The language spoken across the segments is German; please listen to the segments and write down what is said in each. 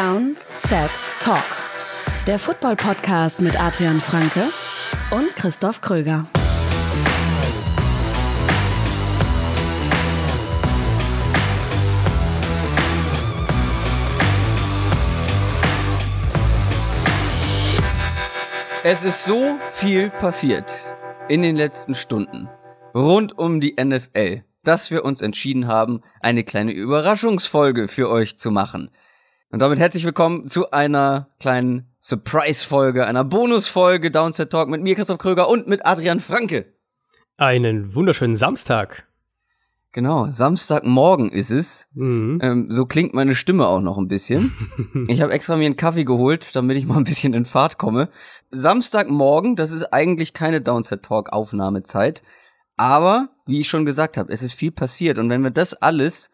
Down, Set, Talk. Der Football-Podcast mit Adrian Franke und Christoph Kröger. Es ist so viel passiert in den letzten Stunden rund um die NFL, dass wir uns entschieden haben, eine kleine Überraschungsfolge für euch zu machen. Und damit herzlich willkommen zu einer kleinen Surprise-Folge, einer Bonus-Folge Downset Talk mit mir, Christoph Kröger, und mit Adrian Franke. Einen wunderschönen Samstag. Genau, Samstagmorgen ist es. Mhm. Ähm, so klingt meine Stimme auch noch ein bisschen. ich habe extra mir einen Kaffee geholt, damit ich mal ein bisschen in Fahrt komme. Samstagmorgen, das ist eigentlich keine Downset Talk Aufnahmezeit. Aber, wie ich schon gesagt habe, es ist viel passiert. Und wenn wir das alles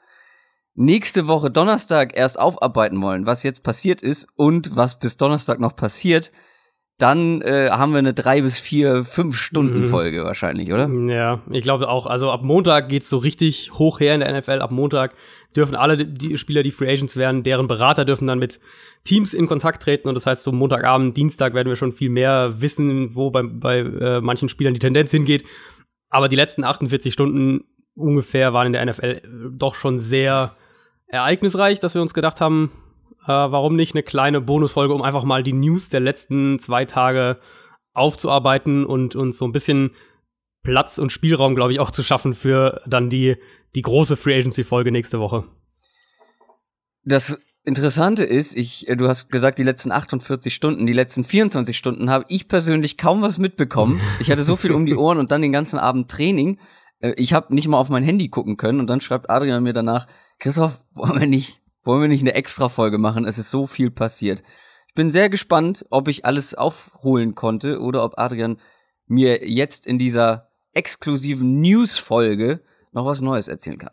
nächste Woche Donnerstag erst aufarbeiten wollen, was jetzt passiert ist und was bis Donnerstag noch passiert, dann äh, haben wir eine drei bis vier, fünf Stunden mhm. Folge mhm. wahrscheinlich, oder? Mm, ja, ich glaube auch. Also ab Montag geht's so richtig hoch her in der NFL. Ab Montag dürfen alle die Spieler, die Free Agents werden, deren Berater dürfen dann mit Teams in Kontakt treten. Und das heißt, so Montagabend, Dienstag werden wir schon viel mehr wissen, wo bei, bei äh, manchen Spielern die Tendenz hingeht. Aber die letzten 48 Stunden ungefähr waren in der NFL doch schon sehr ereignisreich, dass wir uns gedacht haben, äh, warum nicht eine kleine Bonusfolge, um einfach mal die News der letzten zwei Tage aufzuarbeiten und uns so ein bisschen Platz und Spielraum, glaube ich, auch zu schaffen für dann die, die große Free Agency-Folge nächste Woche. Das Interessante ist, ich, äh, du hast gesagt, die letzten 48 Stunden, die letzten 24 Stunden habe ich persönlich kaum was mitbekommen. Ich hatte so viel um die Ohren und dann den ganzen Abend Training, äh, ich habe nicht mal auf mein Handy gucken können und dann schreibt Adrian mir danach, Christoph, wollen wir nicht, wollen wir nicht eine extra Folge machen? Es ist so viel passiert. Ich bin sehr gespannt, ob ich alles aufholen konnte oder ob Adrian mir jetzt in dieser exklusiven News-Folge noch was Neues erzählen kann.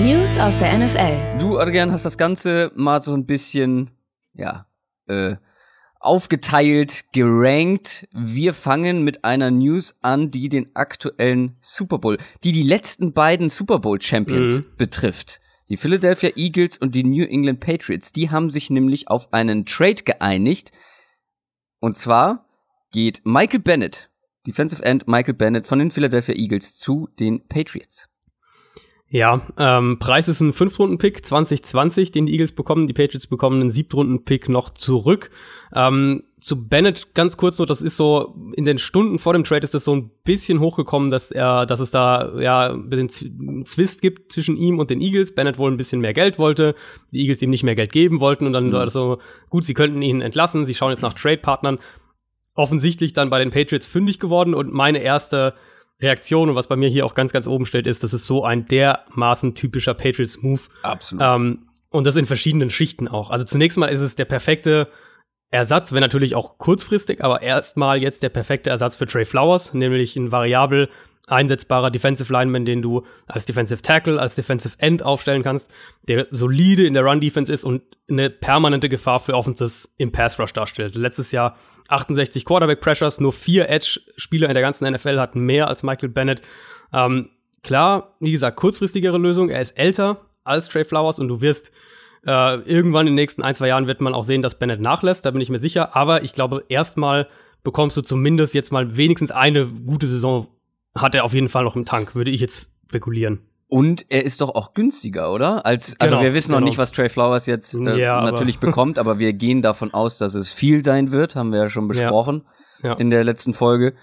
News aus der NFL. Du, Adrian, hast das Ganze mal so ein bisschen, ja, äh, aufgeteilt, gerankt. Wir fangen mit einer News an, die den aktuellen Super Bowl, die die letzten beiden Super Bowl Champions mhm. betrifft. Die Philadelphia Eagles und die New England Patriots, die haben sich nämlich auf einen Trade geeinigt. Und zwar geht Michael Bennett, Defensive End Michael Bennett von den Philadelphia Eagles zu den Patriots. Ja, ähm, Preis ist ein runden pick 2020, den die Eagles bekommen. Die Patriots bekommen einen Siebtrunden-Pick noch zurück. Ähm, zu Bennett ganz kurz noch, das ist so, in den Stunden vor dem Trade ist das so ein bisschen hochgekommen, dass er, dass es da ja den Zwist gibt zwischen ihm und den Eagles. Bennett wohl ein bisschen mehr Geld wollte, die Eagles ihm nicht mehr Geld geben wollten und dann mhm. war so, gut, sie könnten ihn entlassen, sie schauen jetzt nach Trade-Partnern. Offensichtlich dann bei den Patriots fündig geworden und meine erste Reaktion und was bei mir hier auch ganz, ganz oben steht, ist, das ist so ein dermaßen typischer Patriots-Move. Absolut. Ähm, und das in verschiedenen Schichten auch. Also zunächst mal ist es der perfekte Ersatz, wenn natürlich auch kurzfristig, aber erstmal jetzt der perfekte Ersatz für Trey Flowers, nämlich ein variabel einsetzbarer Defensive Lineman, den du als Defensive Tackle, als Defensive End aufstellen kannst, der solide in der Run Defense ist und eine permanente Gefahr für Offenses im Pass Rush darstellt. Letztes Jahr 68 Quarterback Pressures, nur vier Edge Spieler in der ganzen NFL hatten mehr als Michael Bennett. Ähm, klar, wie gesagt, kurzfristigere Lösung. Er ist älter als Trey Flowers und du wirst äh, irgendwann in den nächsten ein, zwei Jahren wird man auch sehen, dass Bennett nachlässt. Da bin ich mir sicher. Aber ich glaube, erstmal bekommst du zumindest jetzt mal wenigstens eine gute Saison hat er auf jeden Fall noch im Tank, würde ich jetzt spekulieren. Und er ist doch auch günstiger, oder? Als, also genau, wir wissen genau. noch nicht, was Trey Flowers jetzt äh, ja, natürlich aber. bekommt, aber wir gehen davon aus, dass es viel sein wird, haben wir ja schon besprochen ja. Ja. in der letzten Folge.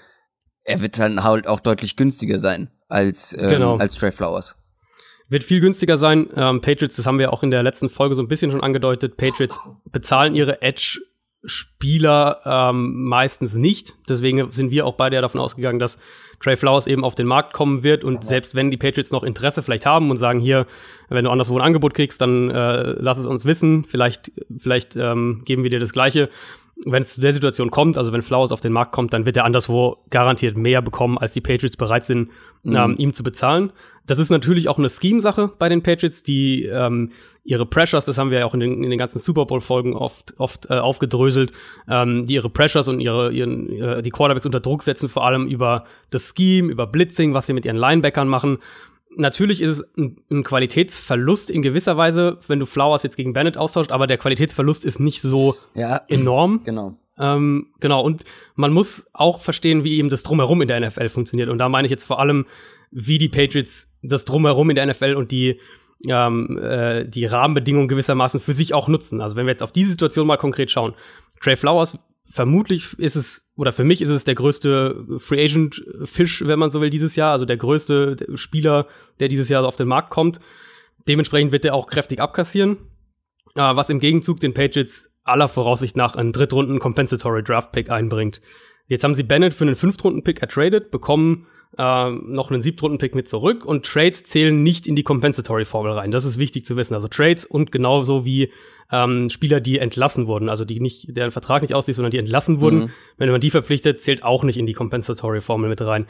Er wird dann halt auch deutlich günstiger sein als, äh, genau. als Trey Flowers. Wird viel günstiger sein. Ähm, Patriots, das haben wir auch in der letzten Folge so ein bisschen schon angedeutet. Patriots bezahlen ihre Edge Spieler ähm, meistens nicht. Deswegen sind wir auch beide ja davon ausgegangen, dass Trey Flowers eben auf den Markt kommen wird und ja. selbst wenn die Patriots noch Interesse vielleicht haben und sagen hier, wenn du anderswo ein Angebot kriegst, dann äh, lass es uns wissen, vielleicht vielleicht ähm, geben wir dir das gleiche wenn es zu der Situation kommt, also wenn Flowers auf den Markt kommt, dann wird er anderswo garantiert mehr bekommen, als die Patriots bereit sind, mhm. ähm, ihm zu bezahlen. Das ist natürlich auch eine Scheme-Sache bei den Patriots, die ähm, ihre Pressures, das haben wir ja auch in den, in den ganzen Super Bowl-Folgen oft, oft äh, aufgedröselt, ähm, die ihre Pressures und ihre, ihren, äh, die Quarterbacks unter Druck setzen, vor allem über das Scheme, über Blitzing, was sie mit ihren Linebackern machen natürlich ist es ein, ein, Qualitätsverlust in gewisser Weise, wenn du Flowers jetzt gegen Bennett austauscht, aber der Qualitätsverlust ist nicht so ja, enorm. Genau. Ähm, genau, und man muss auch verstehen, wie eben das Drumherum in der NFL funktioniert. Und da meine ich jetzt vor allem, wie die Patriots das Drumherum in der NFL und die, ähm, äh, die Rahmenbedingungen gewissermaßen für sich auch nutzen. Also wenn wir jetzt auf diese Situation mal konkret schauen. Trey Flowers vermutlich ist es, oder für mich ist es der größte Free Agent Fisch, wenn man so will, dieses Jahr. Also der größte Spieler, der dieses Jahr auf den Markt kommt. Dementsprechend wird er auch kräftig abkassieren. Äh, was im Gegenzug den Patriots aller Voraussicht nach einen Drittrunden Compensatory Draft Pick einbringt. Jetzt haben sie Bennett für einen Fünftrunden-Pick ertradet, bekommen äh, noch einen Siebtrunden-Pick mit zurück und Trades zählen nicht in die Compensatory-Formel rein. Das ist wichtig zu wissen. Also Trades und genauso wie ähm, Spieler, die entlassen wurden, also die nicht, deren Vertrag nicht auslief, sondern die entlassen wurden. Mhm. Wenn man die verpflichtet, zählt auch nicht in die Compensatory-Formel mit rein.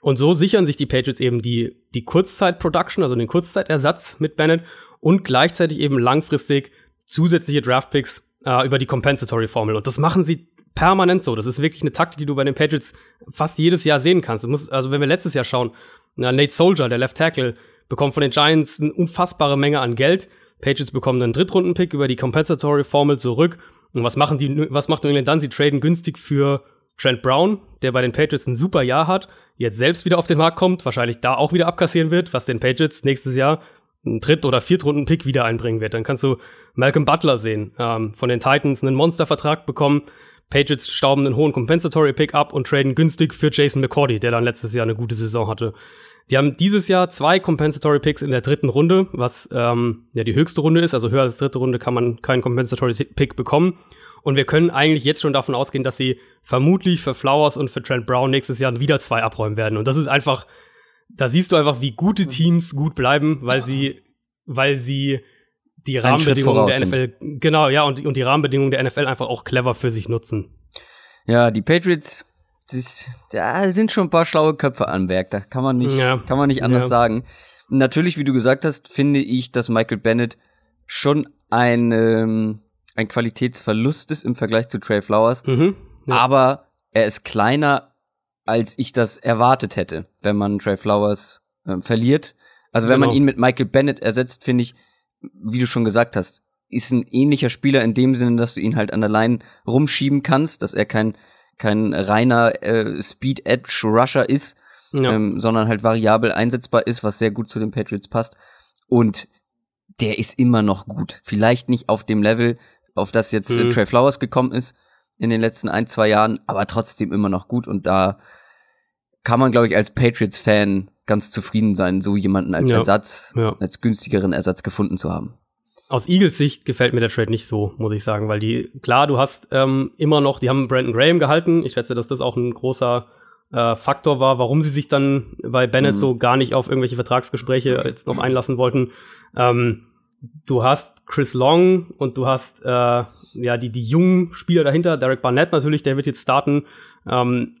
Und so sichern sich die Patriots eben die, die Kurzzeit-Production, also den Kurzzeitersatz mit Bennett und gleichzeitig eben langfristig zusätzliche Draftpicks äh, über die Compensatory-Formel. Und das machen sie permanent so. Das ist wirklich eine Taktik, die du bei den Patriots fast jedes Jahr sehen kannst. Du Musst, also wenn wir letztes Jahr schauen, na, Nate Soldier, der Left Tackle, bekommt von den Giants eine unfassbare Menge an Geld Patriots bekommen einen Drittrunden-Pick über die Compensatory Formel zurück. Und was machen die, was macht New England dann? Sie traden günstig für Trent Brown, der bei den Patriots ein super Jahr hat, jetzt selbst wieder auf den Markt kommt, wahrscheinlich da auch wieder abkassieren wird, was den Patriots nächstes Jahr einen Dritt- oder Viertrunden-Pick wieder einbringen wird. Dann kannst du Malcolm Butler sehen, ähm, von den Titans einen Monstervertrag bekommen. Patriots stauben einen hohen Compensatory Pick ab und traden günstig für Jason McCordy, der dann letztes Jahr eine gute Saison hatte. Die haben dieses Jahr zwei Compensatory Picks in der dritten Runde, was ähm, ja die höchste Runde ist. Also höher als dritte Runde kann man keinen Compensatory Pick bekommen. Und wir können eigentlich jetzt schon davon ausgehen, dass sie vermutlich für Flowers und für Trent Brown nächstes Jahr wieder zwei abräumen werden. Und das ist einfach, da siehst du einfach, wie gute Teams gut bleiben, weil sie, weil sie die Rahmenbedingungen der NFL, sind. genau, ja, und, und die Rahmenbedingungen der NFL einfach auch clever für sich nutzen. Ja, die Patriots das, da sind schon ein paar schlaue Köpfe am Werk, da kann man nicht, ja. kann man nicht anders ja. sagen. Natürlich, wie du gesagt hast, finde ich, dass Michael Bennett schon ein, ähm, ein Qualitätsverlust ist im Vergleich zu Trey Flowers, mhm. ja. aber er ist kleiner, als ich das erwartet hätte, wenn man Trey Flowers äh, verliert. Also wenn genau. man ihn mit Michael Bennett ersetzt, finde ich, wie du schon gesagt hast, ist ein ähnlicher Spieler in dem Sinne, dass du ihn halt an der Line rumschieben kannst, dass er kein kein reiner äh, Speed Edge Rusher ist, ja. ähm, sondern halt variabel einsetzbar ist, was sehr gut zu den Patriots passt. Und der ist immer noch gut. Vielleicht nicht auf dem Level, auf das jetzt äh, mhm. äh, Trey Flowers gekommen ist in den letzten ein, zwei Jahren, aber trotzdem immer noch gut. Und da kann man, glaube ich, als Patriots-Fan ganz zufrieden sein, so jemanden als ja. Ersatz, ja. als günstigeren Ersatz gefunden zu haben aus Eagles Sicht gefällt mir der Trade nicht so, muss ich sagen, weil die, klar, du hast ähm, immer noch, die haben Brandon Graham gehalten. Ich schätze, dass das auch ein großer äh, Faktor war, warum sie sich dann bei Bennett mhm. so gar nicht auf irgendwelche Vertragsgespräche jetzt noch einlassen wollten. Ähm, du hast Chris Long und du hast äh, ja die, die jungen Spieler dahinter, Derek Barnett natürlich, der wird jetzt starten. Ähm,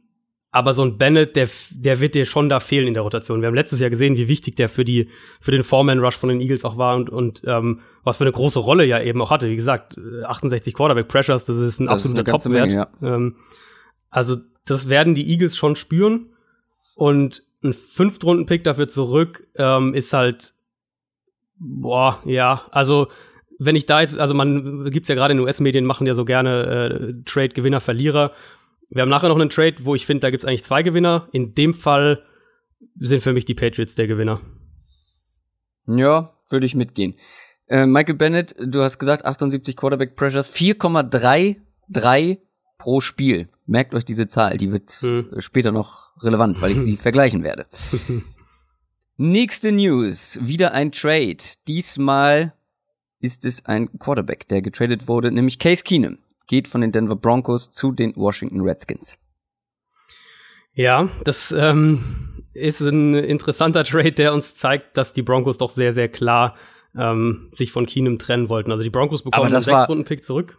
aber so ein Bennett, der, der wird dir schon da fehlen in der Rotation. Wir haben letztes Jahr gesehen, wie wichtig der für die, für den Foreman-Rush von den Eagles auch war und, und ähm, was für eine große Rolle ja eben auch hatte. Wie gesagt, 68 äh, Quarterback-Pressures, das ist ein das absoluter Top-Wert. Ja. Ähm, also, das werden die Eagles schon spüren. Und ein Fünftrunden-Pick dafür zurück ähm, ist halt, boah, ja, also wenn ich da jetzt, also man gibt's ja gerade in US-Medien, machen ja so gerne äh, Trade-Gewinner-Verlierer. Wir haben nachher noch einen Trade, wo ich finde, da gibt es eigentlich zwei Gewinner. In dem Fall sind für mich die Patriots der Gewinner. Ja, würde ich mitgehen. Äh, Michael Bennett, du hast gesagt, 78 Quarterback Pressures, 4,33 pro Spiel. Merkt euch diese Zahl, die wird hm. Äh, später noch relevant, weil ich sie vergleichen werde. Nächste News, wieder ein Trade. Diesmal ist es ein Quarterback, der getradet wurde, nämlich Case Keenum geht von den Denver Broncos zu den Washington Redskins. Ja, das ähm, ist ein interessanter Trade, der uns zeigt, dass die Broncos doch sehr, sehr klar ähm, sich von Keenum trennen wollten. Also die Broncos bekommen einen Sechs-Runden-Pick zurück.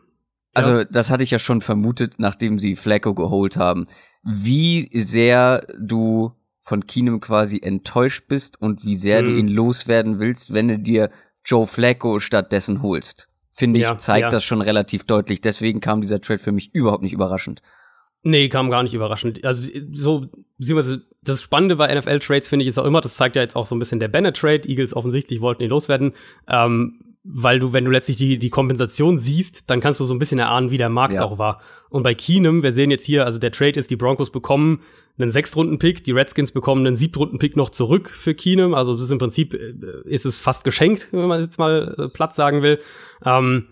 Also ja. das hatte ich ja schon vermutet, nachdem sie Flacco geholt haben. Wie sehr du von Keenum quasi enttäuscht bist und wie sehr mhm. du ihn loswerden willst, wenn du dir Joe Flacco stattdessen holst finde ja, ich, zeigt ja. das schon relativ deutlich. Deswegen kam dieser Trade für mich überhaupt nicht überraschend. Nee, kam gar nicht überraschend. Also so, beziehungsweise das Spannende bei NFL-Trades, finde ich, ist auch immer, das zeigt ja jetzt auch so ein bisschen der Bennett-Trade. Eagles offensichtlich wollten ihn loswerden. Ähm, weil du, wenn du letztlich die, die Kompensation siehst, dann kannst du so ein bisschen erahnen, wie der Markt ja. auch war. Und bei Keenum, wir sehen jetzt hier, also der Trade ist, die Broncos bekommen einen Sechstrunden-Pick, die Redskins bekommen einen Siebtrunden-Pick noch zurück für Keenum. Also es ist im Prinzip, äh, ist es fast geschenkt, wenn man jetzt mal äh, Platz sagen will. Ähm,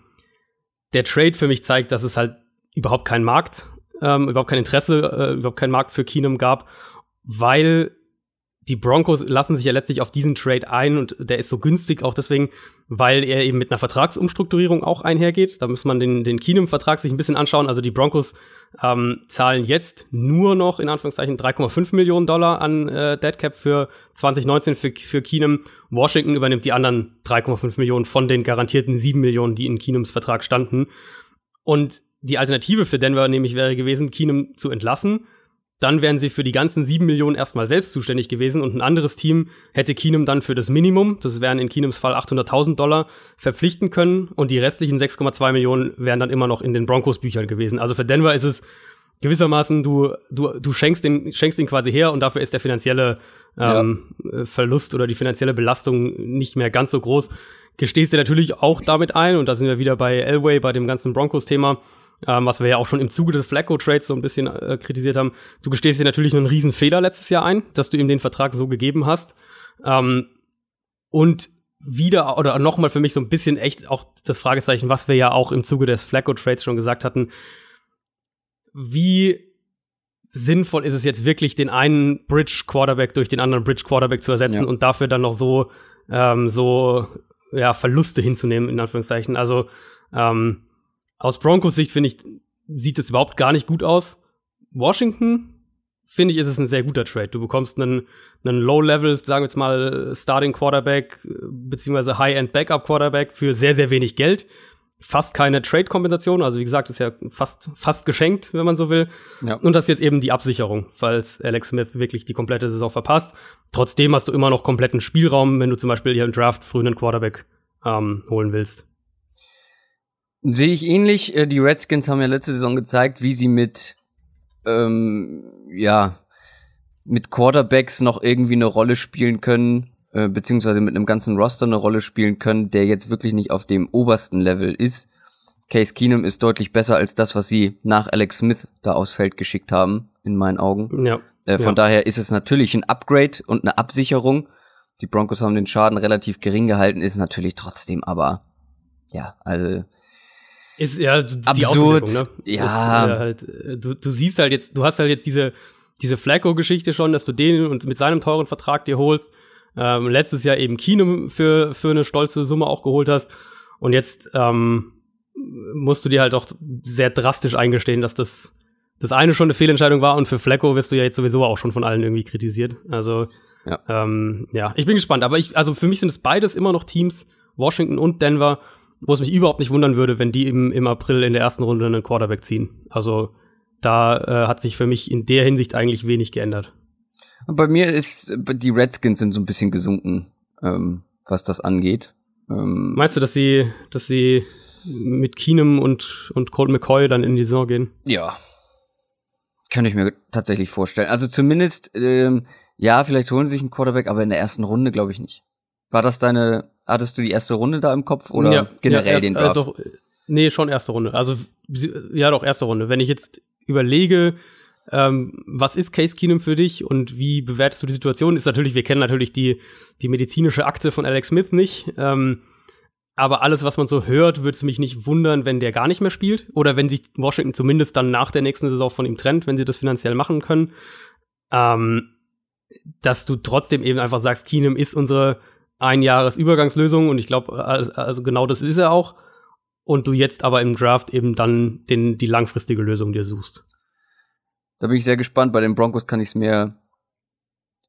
der Trade für mich zeigt, dass es halt überhaupt keinen Markt, ähm, überhaupt kein Interesse, äh, überhaupt keinen Markt für Keenum gab, weil die Broncos lassen sich ja letztlich auf diesen Trade ein und der ist so günstig auch deswegen, weil er eben mit einer Vertragsumstrukturierung auch einhergeht. Da muss man den, den Keenum-Vertrag sich ein bisschen anschauen. Also die Broncos ähm, zahlen jetzt nur noch in Anführungszeichen 3,5 Millionen Dollar an äh, Deadcap für 2019 für, für Keenum. Washington übernimmt die anderen 3,5 Millionen von den garantierten 7 Millionen, die in Keenums Vertrag standen. Und die Alternative für Denver nämlich wäre gewesen, Keenum zu entlassen dann wären sie für die ganzen sieben Millionen erstmal selbst zuständig gewesen und ein anderes Team hätte Keenum dann für das Minimum, das wären in Keenums Fall 800.000 Dollar, verpflichten können und die restlichen 6,2 Millionen wären dann immer noch in den Broncos Büchern gewesen. Also für Denver ist es gewissermaßen, du, du, du schenkst den, schenkst ihn quasi her und dafür ist der finanzielle ähm, ja. Verlust oder die finanzielle Belastung nicht mehr ganz so groß. Gestehst du natürlich auch damit ein und da sind wir wieder bei Elway, bei dem ganzen Broncos-Thema ähm, was wir ja auch schon im Zuge des Flacco-Trades so ein bisschen äh, kritisiert haben, du gestehst dir natürlich einen riesen Fehler letztes Jahr ein, dass du ihm den Vertrag so gegeben hast. Ähm, und wieder oder nochmal für mich so ein bisschen echt auch das Fragezeichen, was wir ja auch im Zuge des Flacco-Trades schon gesagt hatten, wie sinnvoll ist es jetzt wirklich, den einen Bridge-Quarterback durch den anderen Bridge-Quarterback zu ersetzen ja. und dafür dann noch so, ähm, so ja, Verluste hinzunehmen, in Anführungszeichen. Also ähm, aus Broncos Sicht finde ich, sieht es überhaupt gar nicht gut aus. Washington, finde ich, ist es ein sehr guter Trade. Du bekommst einen, einen Low-Level, sagen wir jetzt mal, Starting Quarterback, beziehungsweise High-End Backup Quarterback für sehr, sehr wenig Geld. Fast keine Trade-Kompensation, also wie gesagt, ist ja fast, fast geschenkt, wenn man so will. Ja. Und das ist jetzt eben die Absicherung, falls Alex Smith wirklich die komplette Saison verpasst. Trotzdem hast du immer noch kompletten Spielraum, wenn du zum Beispiel hier im Draft früh einen Quarterback ähm, holen willst. Sehe ich ähnlich. Äh, die Redskins haben ja letzte Saison gezeigt, wie sie mit, ähm, ja, mit Quarterbacks noch irgendwie eine Rolle spielen können, äh, beziehungsweise mit einem ganzen Roster eine Rolle spielen können, der jetzt wirklich nicht auf dem obersten Level ist. Case Keenum ist deutlich besser als das, was sie nach Alex Smith da aufs Feld geschickt haben, in meinen Augen. Ja. Äh, von ja. daher ist es natürlich ein Upgrade und eine Absicherung. Die Broncos haben den Schaden relativ gering gehalten, ist natürlich trotzdem aber, ja, also ist ja die absurd. Ne? Ja. Ist, äh, halt, äh, du, du siehst halt jetzt, du hast halt jetzt diese, diese Flacco-Geschichte schon, dass du den und mit seinem teuren Vertrag dir holst. Ähm, letztes Jahr eben Kino für, für eine stolze Summe auch geholt hast. Und jetzt ähm, musst du dir halt auch sehr drastisch eingestehen, dass das das eine schon eine Fehlentscheidung war und für Flecko wirst du ja jetzt sowieso auch schon von allen irgendwie kritisiert. Also ja, ähm, ja. ich bin gespannt. Aber ich, also für mich sind es beides immer noch Teams, Washington und Denver, wo es mich überhaupt nicht wundern würde, wenn die im, im April in der ersten Runde einen Quarterback ziehen. Also da äh, hat sich für mich in der Hinsicht eigentlich wenig geändert. Bei mir ist, die Redskins sind so ein bisschen gesunken, ähm, was das angeht. Ähm, Meinst du, dass sie, dass sie mit Keenum und, und Colt McCoy dann in die Saison gehen? Ja. Könnte ich mir tatsächlich vorstellen. Also zumindest, ähm, ja, vielleicht holen sie sich einen Quarterback, aber in der ersten Runde glaube ich nicht. War das deine hattest du die erste Runde da im Kopf oder ja, generell ja, erst, den Draft? Also, nee, schon erste Runde. Also ja doch, erste Runde. Wenn ich jetzt überlege, ähm, was ist Case Keenum für dich und wie bewertest du die Situation? Ist natürlich, wir kennen natürlich die, die medizinische Akte von Alex Smith nicht. Ähm, aber alles, was man so hört, würde es mich nicht wundern, wenn der gar nicht mehr spielt. Oder wenn sich Washington zumindest dann nach der nächsten Saison von ihm trennt, wenn sie das finanziell machen können. Ähm, dass du trotzdem eben einfach sagst, Keenum ist unsere ein Jahres und ich glaube, also genau das ist er auch. Und du jetzt aber im Draft eben dann den, die langfristige Lösung dir suchst. Da bin ich sehr gespannt. Bei den Broncos kann ich es mir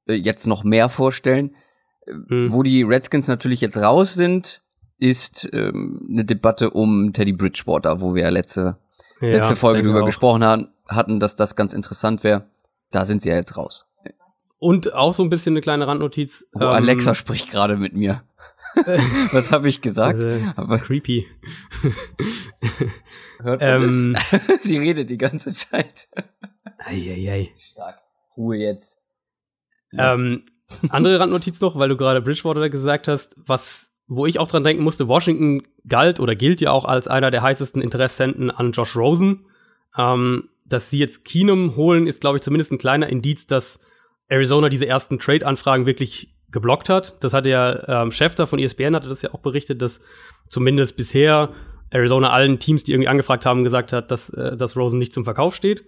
äh, jetzt noch mehr vorstellen. Mhm. Wo die Redskins natürlich jetzt raus sind, ist ähm, eine Debatte um Teddy Bridgewater, wo wir letzte, ja, letzte Folge drüber gesprochen haben, hatten, dass das ganz interessant wäre. Da sind sie ja jetzt raus. Und auch so ein bisschen eine kleine Randnotiz. Oh, ähm, Alexa spricht gerade mit mir. Was habe ich gesagt? Äh, Aber creepy. Hört man ähm, das? Sie redet die ganze Zeit. Eieiei. Stark. Ruhe jetzt. Ja. Ähm, andere Randnotiz noch, weil du gerade Bridgewater gesagt hast, was, wo ich auch dran denken musste, Washington galt oder gilt ja auch als einer der heißesten Interessenten an Josh Rosen. Ähm, dass sie jetzt Keenum holen, ist, glaube ich, zumindest ein kleiner Indiz, dass Arizona diese ersten Trade-Anfragen wirklich geblockt hat. Das hat ja ähm, Schäfter von ESPN hatte das ja auch berichtet, dass zumindest bisher Arizona allen Teams, die irgendwie angefragt haben, gesagt hat, dass, äh, dass Rosen nicht zum Verkauf steht.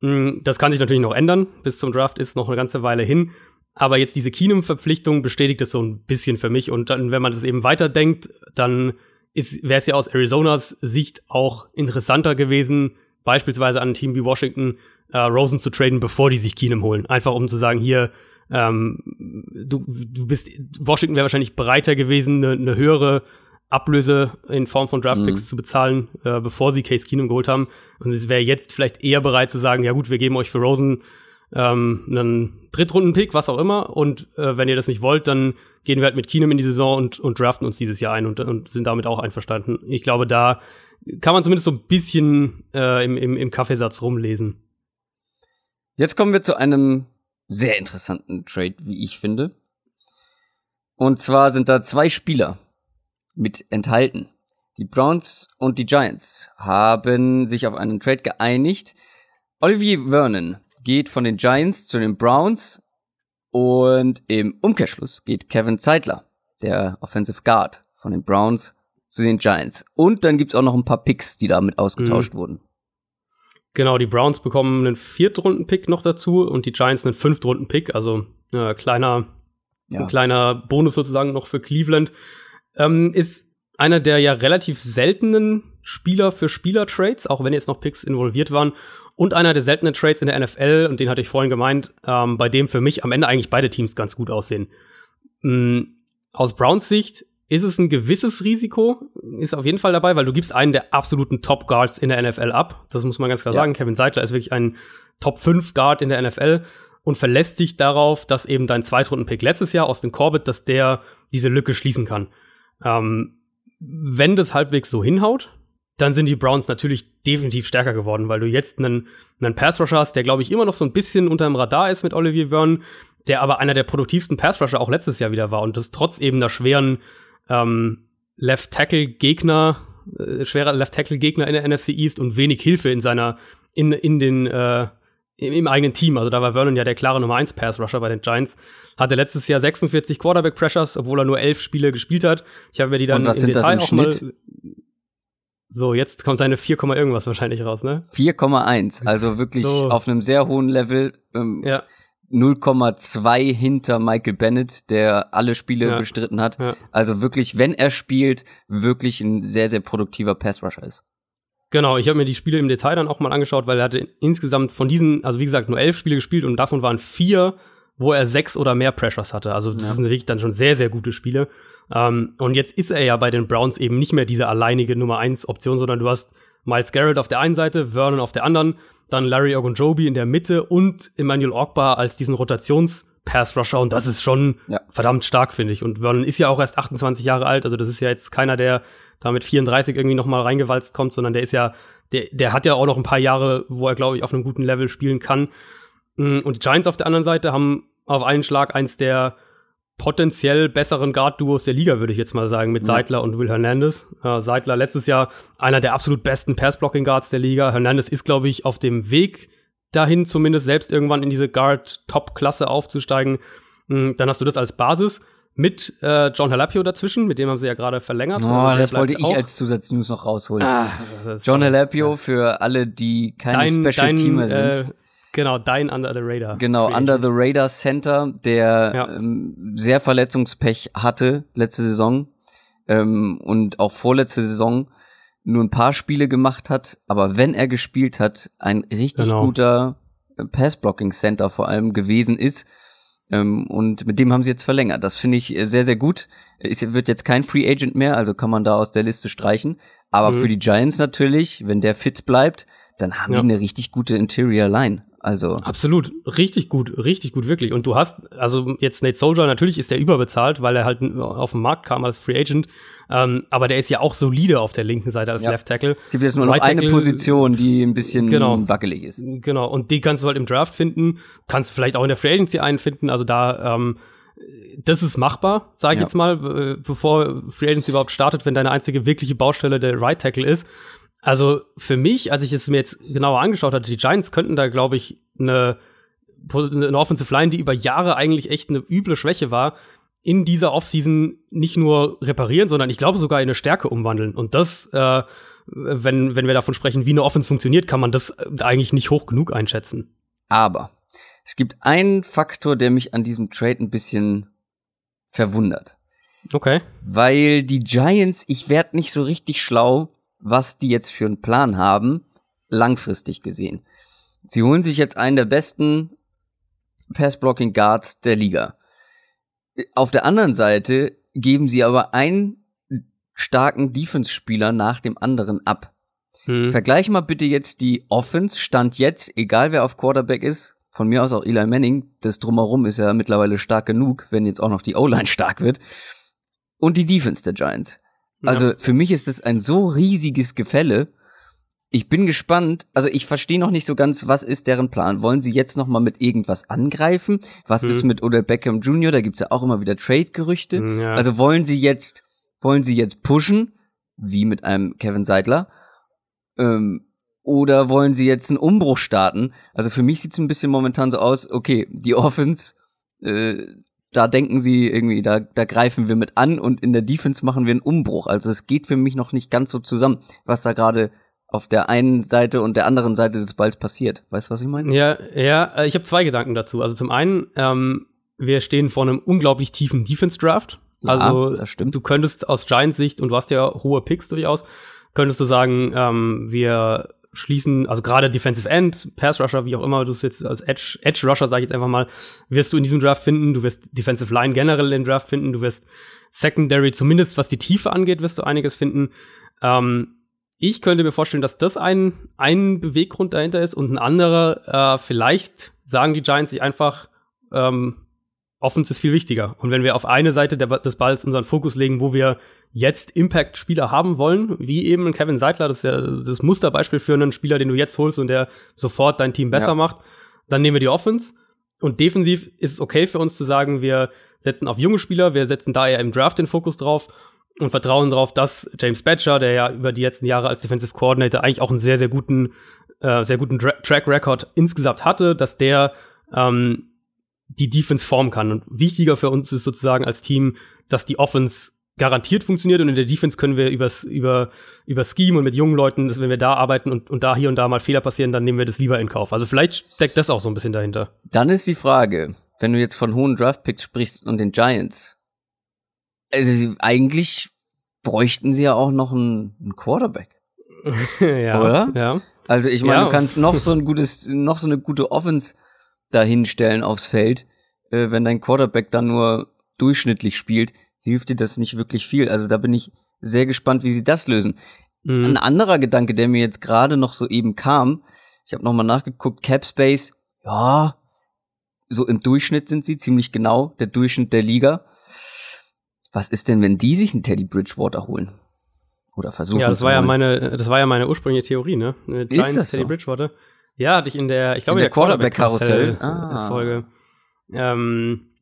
Mm, das kann sich natürlich noch ändern. Bis zum Draft ist noch eine ganze Weile hin. Aber jetzt diese Keenum-Verpflichtung bestätigt das so ein bisschen für mich. Und dann, wenn man das eben weiterdenkt, dann wäre es ja aus Arizonas Sicht auch interessanter gewesen, beispielsweise an ein Team wie Washington äh, Rosen zu traden, bevor die sich Keenum holen. Einfach um zu sagen, hier, ähm, du, du bist, Washington wäre wahrscheinlich bereiter gewesen, eine ne höhere Ablöse in Form von Draftpicks mhm. zu bezahlen, äh, bevor sie Case Keenum geholt haben. Und es wäre jetzt vielleicht eher bereit zu sagen, ja gut, wir geben euch für Rosen ähm, einen Drittrunden-Pick, was auch immer. Und äh, wenn ihr das nicht wollt, dann gehen wir halt mit Keenum in die Saison und, und draften uns dieses Jahr ein und, und sind damit auch einverstanden. Ich glaube, da kann man zumindest so ein bisschen äh, im, im, im Kaffeesatz rumlesen. Jetzt kommen wir zu einem sehr interessanten Trade, wie ich finde. Und zwar sind da zwei Spieler mit enthalten. Die Browns und die Giants haben sich auf einen Trade geeinigt. Olivier Vernon geht von den Giants zu den Browns und im Umkehrschluss geht Kevin Zeitler, der Offensive Guard von den Browns zu den Giants. Und dann gibt's auch noch ein paar Picks, die damit ausgetauscht mhm. wurden. Genau, die Browns bekommen einen Viertrunden-Pick noch dazu und die Giants einen Fünftrunden-Pick, also äh, kleiner, ja. ein kleiner Bonus sozusagen noch für Cleveland. Ähm, ist einer der ja relativ seltenen Spieler für Spieler-Trades, auch wenn jetzt noch Picks involviert waren. Und einer der seltenen Trades in der NFL, und den hatte ich vorhin gemeint, ähm, bei dem für mich am Ende eigentlich beide Teams ganz gut aussehen. Mhm. Aus Browns Sicht ist es ein gewisses Risiko, ist auf jeden Fall dabei, weil du gibst einen der absoluten Top Guards in der NFL ab. Das muss man ganz klar ja. sagen. Kevin Seidler ist wirklich ein Top 5 Guard in der NFL und verlässt dich darauf, dass eben dein Zweitrunden-Pick letztes Jahr aus dem Corbett, dass der diese Lücke schließen kann. Ähm, wenn das halbwegs so hinhaut, dann sind die Browns natürlich definitiv stärker geworden, weil du jetzt einen, einen Pass-Rusher hast, der, glaube ich, immer noch so ein bisschen unter dem Radar ist mit Olivier Vernon, der aber einer der produktivsten Pass-Rusher auch letztes Jahr wieder war und das trotz eben der schweren ähm, Left Tackle Gegner, äh, schwerer Left Tackle Gegner in der NFC East und wenig Hilfe in seiner, in, in den, äh, im eigenen Team. Also da war Vernon ja der klare Nummer 1 Pass Rusher bei den Giants. Hatte letztes Jahr 46 Quarterback Pressures, obwohl er nur elf Spiele gespielt hat. Ich habe mir die dann und was im sind Detail das im auch Schnitt? mal so, jetzt kommt deine 4, irgendwas wahrscheinlich raus, ne? 4,1, also wirklich so. auf einem sehr hohen Level. Ähm, ja. 0,2 hinter Michael Bennett, der alle Spiele ja. bestritten hat. Ja. Also wirklich, wenn er spielt, wirklich ein sehr, sehr produktiver Passrusher ist. Genau, ich habe mir die Spiele im Detail dann auch mal angeschaut, weil er hatte insgesamt von diesen, also wie gesagt, nur elf Spiele gespielt und davon waren vier, wo er sechs oder mehr Pressures hatte. Also das ja. sind wirklich dann schon sehr, sehr gute Spiele. Um, ähm, und jetzt ist er ja bei den Browns eben nicht mehr diese alleinige Nummer eins Option, sondern du hast Miles Garrett auf der einen Seite, Vernon auf der anderen dann Larry Ogunjobi in der Mitte und Emmanuel Ogbar als diesen Rotations- Pass-Rusher und das ist schon ja. verdammt stark, finde ich. Und Vernon ist ja auch erst 28 Jahre alt, also das ist ja jetzt keiner, der da mit 34 irgendwie nochmal reingewalzt kommt, sondern der ist ja, der, der hat ja auch noch ein paar Jahre, wo er, glaube ich, auf einem guten Level spielen kann. Mm, und die Giants auf der anderen Seite haben auf einen Schlag eins der potenziell besseren Guard-Duos der Liga, würde ich jetzt mal sagen, mit Seidler und Will Hernandez. Äh, Seidler letztes Jahr einer der absolut besten Pass-Blocking-Guards der Liga. Hernandez ist, glaube ich, auf dem Weg dahin, zumindest selbst irgendwann in diese Guard-Top-Klasse aufzusteigen. Mhm, dann hast du das als Basis mit äh, John Halapio dazwischen, mit dem haben sie ja gerade verlängert. Oh, also das wollte ich auch. als Zusatznews noch rausholen. Ah, John Halapio ja. für alle, die keine Special Teamer äh, sind. Äh, Genau, dein Under the Radar. Genau, Under the Radar Center, der ja. ähm, sehr Verletzungspech hatte letzte Saison ähm, und auch vorletzte Saison nur ein paar Spiele gemacht hat, aber wenn er gespielt hat, ein richtig genau. guter äh, Pass-Blocking Center vor allem gewesen ist. Ähm, und mit dem haben sie jetzt verlängert. Das finde ich äh, sehr, sehr gut. Es wird jetzt kein Free Agent mehr, also kann man da aus der Liste streichen. Aber mhm. für die Giants natürlich, wenn der fit bleibt, dann haben ja. die eine richtig gute Interior Line. Also absolut, richtig gut, richtig gut wirklich. Und du hast also jetzt Nate Soldier natürlich ist der überbezahlt, weil er halt auf den Markt kam als Free Agent. Ähm, aber der ist ja auch solide auf der linken Seite als ja. Left Tackle. Es gibt jetzt nur noch right eine Position, die ein bisschen genau, wackelig ist. Genau. Und die kannst du halt im Draft finden, kannst du vielleicht auch in der Free Agency einen finden. Also da ähm, das ist machbar, sage ich ja. jetzt mal, äh, bevor Free Agency überhaupt startet, wenn deine einzige wirkliche Baustelle der Right Tackle ist. Also für mich, als ich es mir jetzt genauer angeschaut hatte, die Giants könnten da, glaube ich, eine, eine Offensive Line, die über Jahre eigentlich echt eine üble Schwäche war, in dieser Offseason nicht nur reparieren, sondern ich glaube sogar in eine Stärke umwandeln. Und das, äh, wenn, wenn wir davon sprechen, wie eine Offense funktioniert, kann man das äh, eigentlich nicht hoch genug einschätzen. Aber es gibt einen Faktor, der mich an diesem Trade ein bisschen verwundert. Okay. Weil die Giants, ich werd nicht so richtig schlau, was die jetzt für einen Plan haben, langfristig gesehen. Sie holen sich jetzt einen der besten Pass-Blocking Guards der Liga. Auf der anderen Seite geben sie aber einen starken Defense-Spieler nach dem anderen ab. Hm. Vergleich mal bitte jetzt die Offense, Stand jetzt, egal wer auf Quarterback ist, von mir aus auch Eli Manning, das Drumherum ist ja mittlerweile stark genug, wenn jetzt auch noch die O-Line stark wird, und die Defense der Giants. Also für mich ist das ein so riesiges Gefälle. Ich bin gespannt. Also ich verstehe noch nicht so ganz, was ist deren Plan? Wollen sie jetzt noch mal mit irgendwas angreifen? Was hm. ist mit Odell Beckham Jr.? Da gibt's ja auch immer wieder Trade-Gerüchte. Hm, ja. Also wollen sie jetzt, wollen sie jetzt pushen? Wie mit einem Kevin Seidler? Ähm, oder wollen sie jetzt einen Umbruch starten? Also für mich sieht's ein bisschen momentan so aus, okay, die Offense, äh, da denken sie irgendwie, da, da greifen wir mit an und in der Defense machen wir einen Umbruch. Also es geht für mich noch nicht ganz so zusammen, was da gerade auf der einen Seite und der anderen Seite des Balls passiert. Weißt du, was ich meine? Ja, ja, äh, ich habe zwei Gedanken dazu. Also zum einen, ähm, wir stehen vor einem unglaublich tiefen Defense-Draft. Also ja, das stimmt. du könntest aus Giants Sicht, und du hast ja hohe Picks durchaus, könntest du sagen, ähm, wir schließen, also gerade Defensive End, Pass Rusher, wie auch immer, du es jetzt als Edge, Edge Rusher, sage ich jetzt einfach mal, wirst du in diesem Draft finden, du wirst Defensive Line generell im Draft finden, du wirst Secondary, zumindest was die Tiefe angeht, wirst du einiges finden. Ähm, ich könnte mir vorstellen, dass das ein, ein Beweggrund dahinter ist und ein anderer, äh, vielleicht sagen die Giants sich einfach, ähm, Offens ist viel wichtiger. Und wenn wir auf eine Seite der, des Balls unseren Fokus legen, wo wir jetzt Impact-Spieler haben wollen, wie eben Kevin Seidler, das ist ja das Musterbeispiel für einen Spieler, den du jetzt holst und der sofort dein Team besser ja. macht, dann nehmen wir die Offense. Und defensiv ist es okay für uns zu sagen, wir setzen auf junge Spieler, wir setzen da eher im Draft den Fokus drauf und vertrauen darauf, dass James Batcher, der ja über die letzten Jahre als Defensive Coordinator eigentlich auch einen sehr, sehr guten, äh, sehr guten Tra Track Record insgesamt hatte, dass der ähm, die Defense formen kann. Und wichtiger für uns ist sozusagen als Team, dass die Offense garantiert funktioniert und in der Defense können wir übers, über, über Scheme und mit jungen Leuten, dass, wenn wir da arbeiten und, und da hier und da mal Fehler passieren, dann nehmen wir das lieber in Kauf. Also vielleicht steckt das auch so ein bisschen dahinter. Dann ist die Frage, wenn du jetzt von hohen Draftpicks sprichst und den Giants, also eigentlich bräuchten sie ja auch noch einen, einen Quarterback. ja, Oder? Ja. Also ich meine, ja. du kannst noch so ein gutes, noch so eine gute Offense dahinstellen aufs Feld, äh, wenn dein Quarterback dann nur durchschnittlich spielt, hilft dir das nicht wirklich viel. Also da bin ich sehr gespannt, wie sie das lösen. Mhm. Ein anderer Gedanke, der mir jetzt gerade noch so eben kam, ich habe nochmal nachgeguckt, Capspace, ja, so im Durchschnitt sind sie ziemlich genau, der Durchschnitt der Liga. Was ist denn, wenn die sich einen Teddy Bridgewater holen? Oder versuchen ja, das war holen? ja meine, das war ja meine ursprüngliche Theorie, ne? Eine ist das Teddy so? Bridgewater. Ja, hatte ich in der, ich glaube, in der, der Quarterback-Karussell-Folge. Äh, ah. Ähm,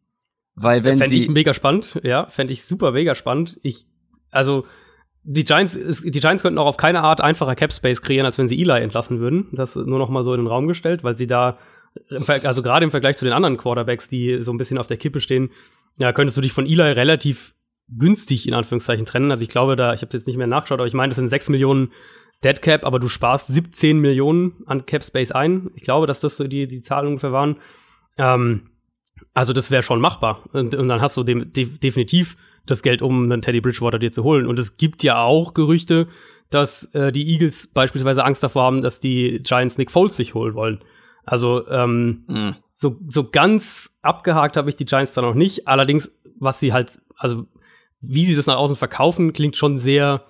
weil wenn fänd sie. Fände ich mega spannend, ja, fände ich super mega spannend. Ich, also, die Giants, die Giants könnten auch auf keine Art einfacher Cap Space kreieren, als wenn sie Eli entlassen würden. Das nur noch mal so in den Raum gestellt, weil sie da, also gerade im Vergleich zu den anderen Quarterbacks, die so ein bisschen auf der Kippe stehen, ja, könntest du dich von Eli relativ günstig in Anführungszeichen trennen. Also ich glaube da, ich habe jetzt nicht mehr nachgeschaut, aber ich meine, das sind 6 Millionen Dead Cap, aber du sparst 17 Millionen an Cap Space ein. Ich glaube, dass das so die, die Zahlen ungefähr waren. Ähm, also das wäre schon machbar. Und, und, dann hast du dem, de definitiv das Geld, um einen Teddy Bridgewater dir zu holen. Und es gibt ja auch Gerüchte, dass äh, die Eagles beispielsweise Angst davor haben, dass die Giants Nick Foles sich holen wollen. Also ähm, mhm. so, so ganz abgehakt habe ich die Giants da noch nicht. Allerdings, was sie halt, also wie sie das nach außen verkaufen, klingt schon sehr,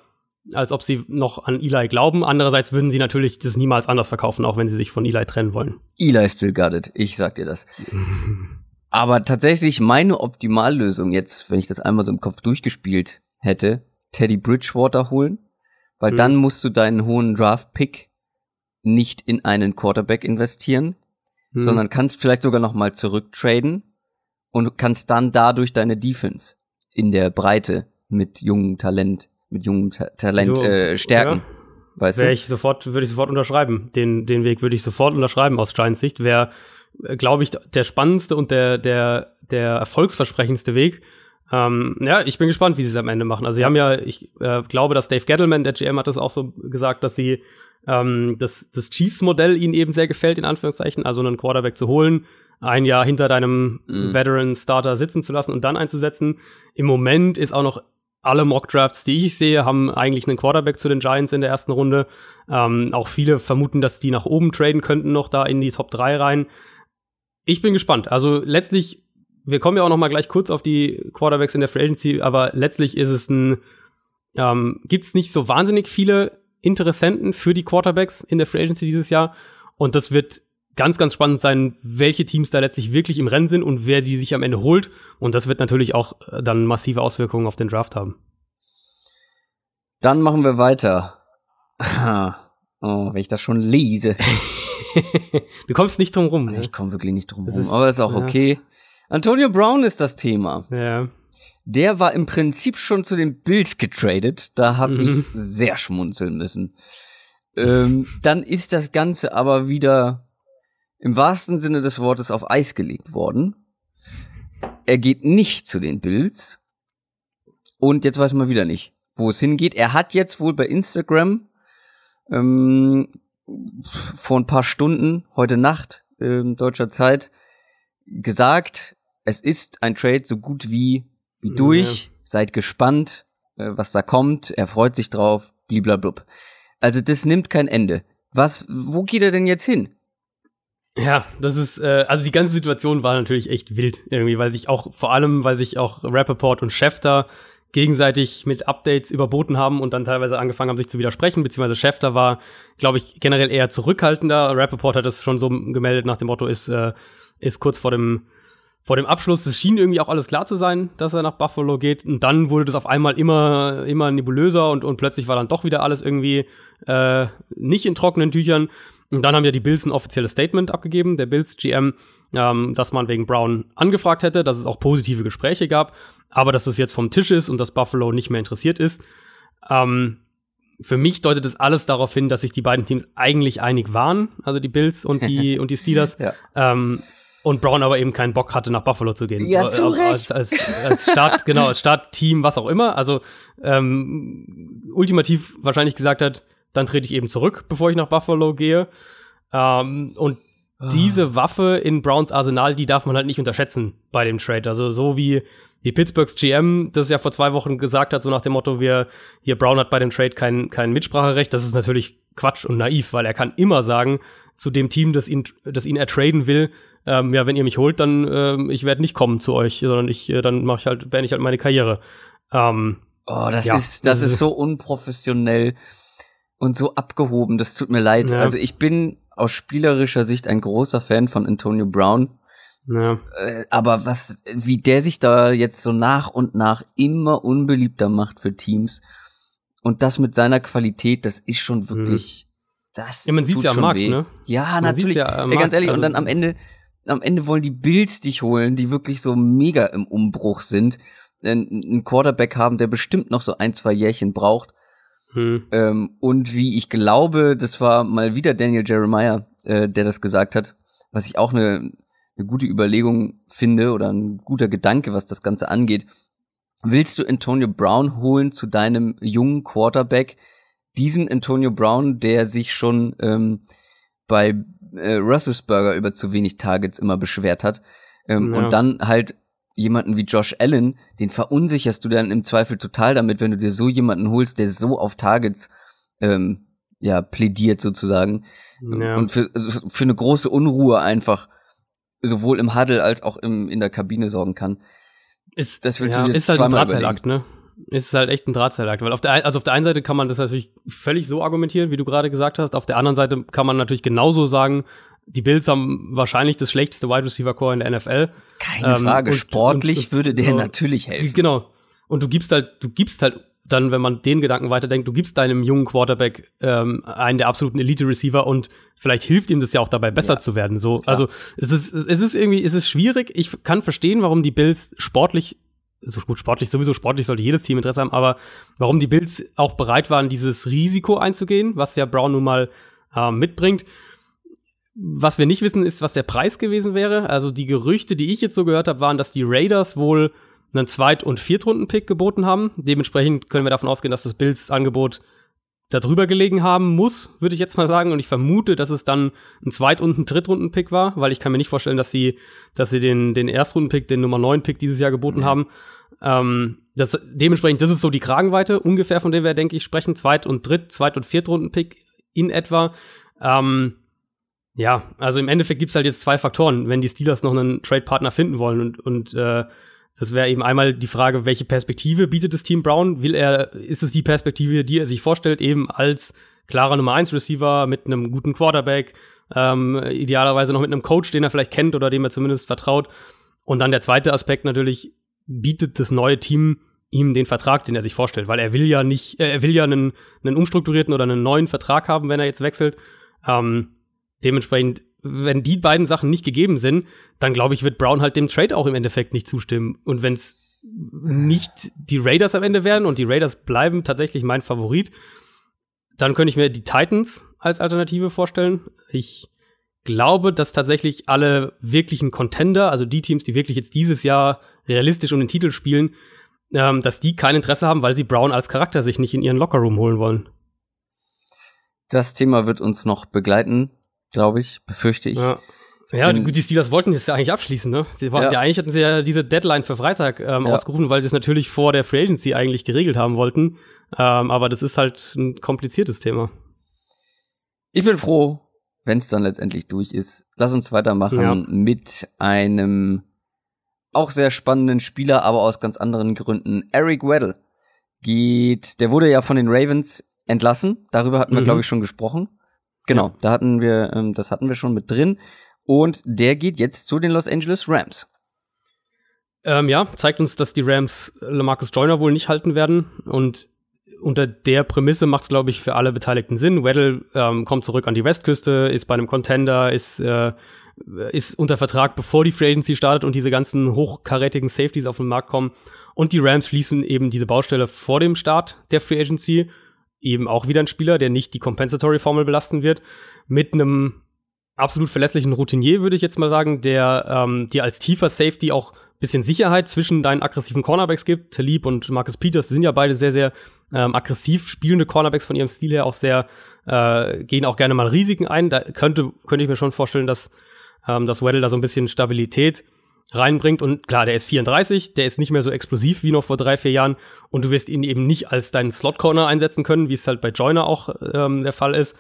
als ob sie noch an Eli glauben. Andererseits würden sie natürlich das niemals anders verkaufen, auch wenn sie sich von Eli trennen wollen. Eli still got it. Ich sag dir das. Mhm. Aber tatsächlich meine Optimallösung jetzt, wenn ich das einmal so im Kopf durchgespielt hätte, Teddy Bridgewater holen, weil mhm. dann musst du deinen hohen Draft-Pick nicht in einen Quarterback investieren, mhm. sondern kannst vielleicht sogar nochmal zurücktraden und kannst dann dadurch deine Defense in der Breite mit jungem Talent, mit jungem Ta Talent jo, äh, stärken. Ja. Weißt du? Wäre ich sofort, würde ich sofort unterschreiben. Den, den Weg würde ich sofort unterschreiben aus Giants Sicht. Wäre äh, glaube ich, der spannendste und der, der, der erfolgsversprechendste Weg. Ähm, ja, ich bin gespannt, wie sie es am Ende machen. Also sie haben ja, ich äh, glaube, dass Dave Gettleman, der GM, hat das auch so gesagt, dass sie ähm, das, das Chiefs-Modell ihnen eben sehr gefällt, in Anführungszeichen, also einen Quarterback zu holen, ein Jahr hinter deinem mhm. Veteran-Starter sitzen zu lassen und dann einzusetzen. Im Moment ist auch noch alle Mock-Drafts, die ich sehe, haben eigentlich einen Quarterback zu den Giants in der ersten Runde. Ähm, auch viele vermuten, dass die nach oben traden könnten, noch da in die Top 3 rein ich bin gespannt. Also letztlich, wir kommen ja auch noch mal gleich kurz auf die Quarterbacks in der Free Agency, aber letztlich ist es ein, ähm, gibt es nicht so wahnsinnig viele Interessenten für die Quarterbacks in der Free Agency dieses Jahr. Und das wird ganz, ganz spannend sein, welche Teams da letztlich wirklich im Rennen sind und wer die sich am Ende holt. Und das wird natürlich auch äh, dann massive Auswirkungen auf den Draft haben. Dann machen wir weiter. Oh, wenn ich das schon lese. du kommst nicht drum rum. Ne? Ich komme wirklich nicht drum rum, aber ist auch ja. okay. Antonio Brown ist das Thema. Ja. Der war im Prinzip schon zu den Bills getradet. Da habe mhm. ich sehr schmunzeln müssen. Ähm, dann ist das Ganze aber wieder im wahrsten Sinne des Wortes auf Eis gelegt worden. Er geht nicht zu den Bills. Und jetzt weiß man wieder nicht, wo es hingeht. Er hat jetzt wohl bei Instagram ähm, vor ein paar Stunden, heute Nacht äh, deutscher Zeit, gesagt, es ist ein Trade so gut wie, wie durch. Ja. Seid gespannt, äh, was da kommt. Er freut sich drauf. Bliblablub. Also das nimmt kein Ende. Was, wo geht er denn jetzt hin? Ja, das ist, äh, also die ganze Situation war natürlich echt wild irgendwie, weil sich auch, vor allem, weil sich auch Rappaport und Schefter gegenseitig mit Updates überboten haben und dann teilweise angefangen haben, sich zu widersprechen, beziehungsweise Schäfter war, glaube ich, generell eher zurückhaltender. Rappaport hat das schon so gemeldet nach dem Motto, ist, äh, ist kurz vor dem, vor dem Abschluss, es schien irgendwie auch alles klar zu sein, dass er nach Buffalo geht. Und dann wurde das auf einmal immer, immer nebulöser und, und plötzlich war dann doch wieder alles irgendwie äh, nicht in trockenen Tüchern. Und dann haben ja die Bills ein offizielles Statement abgegeben, der Bills GM, ähm, dass man wegen Brown angefragt hätte, dass es auch positive Gespräche gab aber dass es jetzt vom Tisch ist und dass Buffalo nicht mehr interessiert ist. Ähm, für mich deutet es alles darauf hin, dass sich die beiden Teams eigentlich einig waren, also die Bills und die, und die Steelers. Ja. Ähm, und Brown aber eben keinen Bock hatte, nach Buffalo zu gehen. Ja, zu also Recht. Als, als, als Start, genau, als Startteam, was auch immer. Also ähm, ultimativ wahrscheinlich gesagt hat, dann trete ich eben zurück, bevor ich nach Buffalo gehe. Ähm, und ah. diese Waffe in Browns Arsenal, die darf man halt nicht unterschätzen bei dem Trade. Also so wie die Pittsburghs GM das ja vor zwei Wochen gesagt hat, so nach dem Motto, wir, hier Brown hat bei dem Trade kein, kein Mitspracherecht, das ist natürlich Quatsch und naiv, weil er kann immer sagen, zu dem Team, das ihn, das ihn ertraden will, ähm, ja, wenn ihr mich holt, dann ähm, ich werde nicht kommen zu euch, sondern ich, äh, dann mache ich halt, beende ich halt meine Karriere. Ähm, oh, das ja. ist, das ist so unprofessionell und so abgehoben, das tut mir leid. Ja. Also ich bin aus spielerischer Sicht ein großer Fan von Antonio Brown ja. Äh, aber was, wie der sich da jetzt so nach und nach immer unbeliebter macht für Teams und das mit seiner Qualität, das ist schon mhm. wirklich, mhm. das ja, man tut ja schon Markt, weh. Ne? Ja, man natürlich. Ja, Markt, Ey, ganz ehrlich, also und dann am Ende, am Ende wollen die Bills dich holen, die wirklich so mega im Umbruch sind, einen Quarterback haben, der bestimmt noch so ein, zwei Jährchen braucht. Hm. Ähm, und wie ich glaube, das war mal wieder Daniel Jeremiah, äh, der das gesagt hat, was ich auch eine eine gute Überlegung finde oder ein guter Gedanke, was das Ganze angeht. Willst du Antonio Brown holen zu deinem jungen Quarterback? Diesen Antonio Brown, der sich schon ähm, bei äh, Roethlisberger über zu wenig Targets immer beschwert hat. Ähm, ja. Und dann halt jemanden wie Josh Allen, den verunsicherst du dann im Zweifel total damit, wenn du dir so jemanden holst, der so auf Targets ähm, ja plädiert sozusagen ja. und für, also für eine große Unruhe einfach sowohl im Huddle als auch im, in der Kabine sorgen kann. Ist, das willst ja, du dir ist halt ein Drahtseilakt, ne? Ist halt echt ein Drahtseilakt, weil auf der, also auf der einen Seite kann man das natürlich völlig so argumentieren, wie du gerade gesagt hast. Auf der anderen Seite kann man natürlich genauso sagen, die Bills haben wahrscheinlich das schlechteste Wide Receiver Core in der NFL. Keine ähm, Frage, und, sportlich und, und, würde der so, genau. natürlich helfen. Genau. Und du gibst halt, du gibst halt dann, wenn man den Gedanken weiterdenkt, du gibst deinem jungen Quarterback ähm, einen der absoluten Elite-Receiver und vielleicht hilft ihm das ja auch dabei, besser ja. zu werden. So, Klar. also es ist, es ist irgendwie, es ist schwierig. Ich kann verstehen, warum die Bills sportlich, so gut sportlich, sowieso sportlich sollte jedes Team Interesse haben, aber warum die Bills auch bereit waren, dieses Risiko einzugehen, was ja Brown nun mal äh, mitbringt. Was wir nicht wissen, ist, was der Preis gewesen wäre. Also die Gerüchte, die ich jetzt so gehört habe, waren, dass die Raiders wohl einen Zweit- und Viertrunden-Pick geboten haben. Dementsprechend können wir davon ausgehen, dass das Bills Angebot darüber gelegen haben muss, würde ich jetzt mal sagen. Und ich vermute, dass es dann ein Zweit- und ein Drittrunden-Pick war, weil ich kann mir nicht vorstellen, dass sie, dass sie den, den Erstrunden-Pick, den Nummer 9-Pick dieses Jahr geboten mhm. haben. Ähm, das, dementsprechend, das ist so die Kragenweite ungefähr, von der wir, denke ich, sprechen. Zweit- und Dritt-, Zweit- und Viertrunden-Pick in etwa. Ähm, ja, also im Endeffekt gibt's halt jetzt zwei Faktoren, wenn die Steelers noch einen Trade-Partner finden wollen und, und äh, das wäre eben einmal die Frage, welche Perspektive bietet das Team Brown? Will er, ist es die Perspektive, die er sich vorstellt, eben als klarer Nummer 1 Receiver mit einem guten Quarterback, ähm, idealerweise noch mit einem Coach, den er vielleicht kennt oder dem er zumindest vertraut. Und dann der zweite Aspekt natürlich, bietet das neue Team ihm den Vertrag, den er sich vorstellt, weil er will ja nicht, äh, er will ja einen, einen umstrukturierten oder einen neuen Vertrag haben, wenn er jetzt wechselt. Ähm, dementsprechend wenn die beiden Sachen nicht gegeben sind, dann glaube ich, wird Brown halt dem Trade auch im Endeffekt nicht zustimmen. Und wenn es nicht die Raiders am Ende wären und die Raiders bleiben tatsächlich mein Favorit, dann könnte ich mir die Titans als Alternative vorstellen. Ich glaube, dass tatsächlich alle wirklichen Contender, also die Teams, die wirklich jetzt dieses Jahr realistisch um den Titel spielen, ähm, dass die kein Interesse haben, weil sie Brown als Charakter sich nicht in ihren Lockerroom holen wollen. Das Thema wird uns noch begleiten glaube ich, befürchte ich. Ja. Ja, gut, die, Steelers wollten das ja eigentlich abschließen, ne? Sie waren, ja. ja. eigentlich hatten sie ja diese Deadline für Freitag ähm, ja. ausgerufen, weil sie es natürlich vor der Free Agency eigentlich geregelt haben wollten. Ähm, aber das ist halt ein kompliziertes Thema. Ich bin froh, wenn es dann letztendlich durch ist. Lass uns weitermachen ja. mit einem auch sehr spannenden Spieler, aber aus ganz anderen Gründen. Eric Weddle geht, der wurde ja von den Ravens entlassen. Darüber hatten wir, mhm. glaube ich, schon gesprochen. Genau, ja. da hatten wir, ähm, das hatten wir schon mit drin. Und der geht jetzt zu den Los Angeles Rams. Ähm, ja, zeigt uns, dass die Rams Lamarcus Joyner wohl nicht halten werden. Und unter der Prämisse macht es, glaube ich, für alle Beteiligten Sinn. Weddle ähm, kommt zurück an die Westküste, ist bei einem Contender, ist, äh, ist unter Vertrag, bevor die Free Agency startet und diese ganzen hochkarätigen Safeties auf den Markt kommen. Und die Rams schließen eben diese Baustelle vor dem Start der Free Agency eben auch wieder ein Spieler, der nicht die Compensatory-Formel belasten wird, mit einem absolut verlässlichen Routinier, würde ich jetzt mal sagen, der ähm, dir als tiefer Safety auch ein bisschen Sicherheit zwischen deinen aggressiven Cornerbacks gibt. Talib und Marcus Peters sind ja beide sehr, sehr ähm, aggressiv spielende Cornerbacks von ihrem Stil her, auch sehr, äh, gehen auch gerne mal Risiken ein. Da könnte, könnte ich mir schon vorstellen, dass, ähm, dass Weddle da so ein bisschen Stabilität reinbringt. Und klar, der ist 34, der ist nicht mehr so explosiv wie noch vor drei, vier Jahren. Und du wirst ihn eben nicht als deinen Slot-Corner einsetzen können, wie es halt bei Joiner auch ähm, der Fall ist.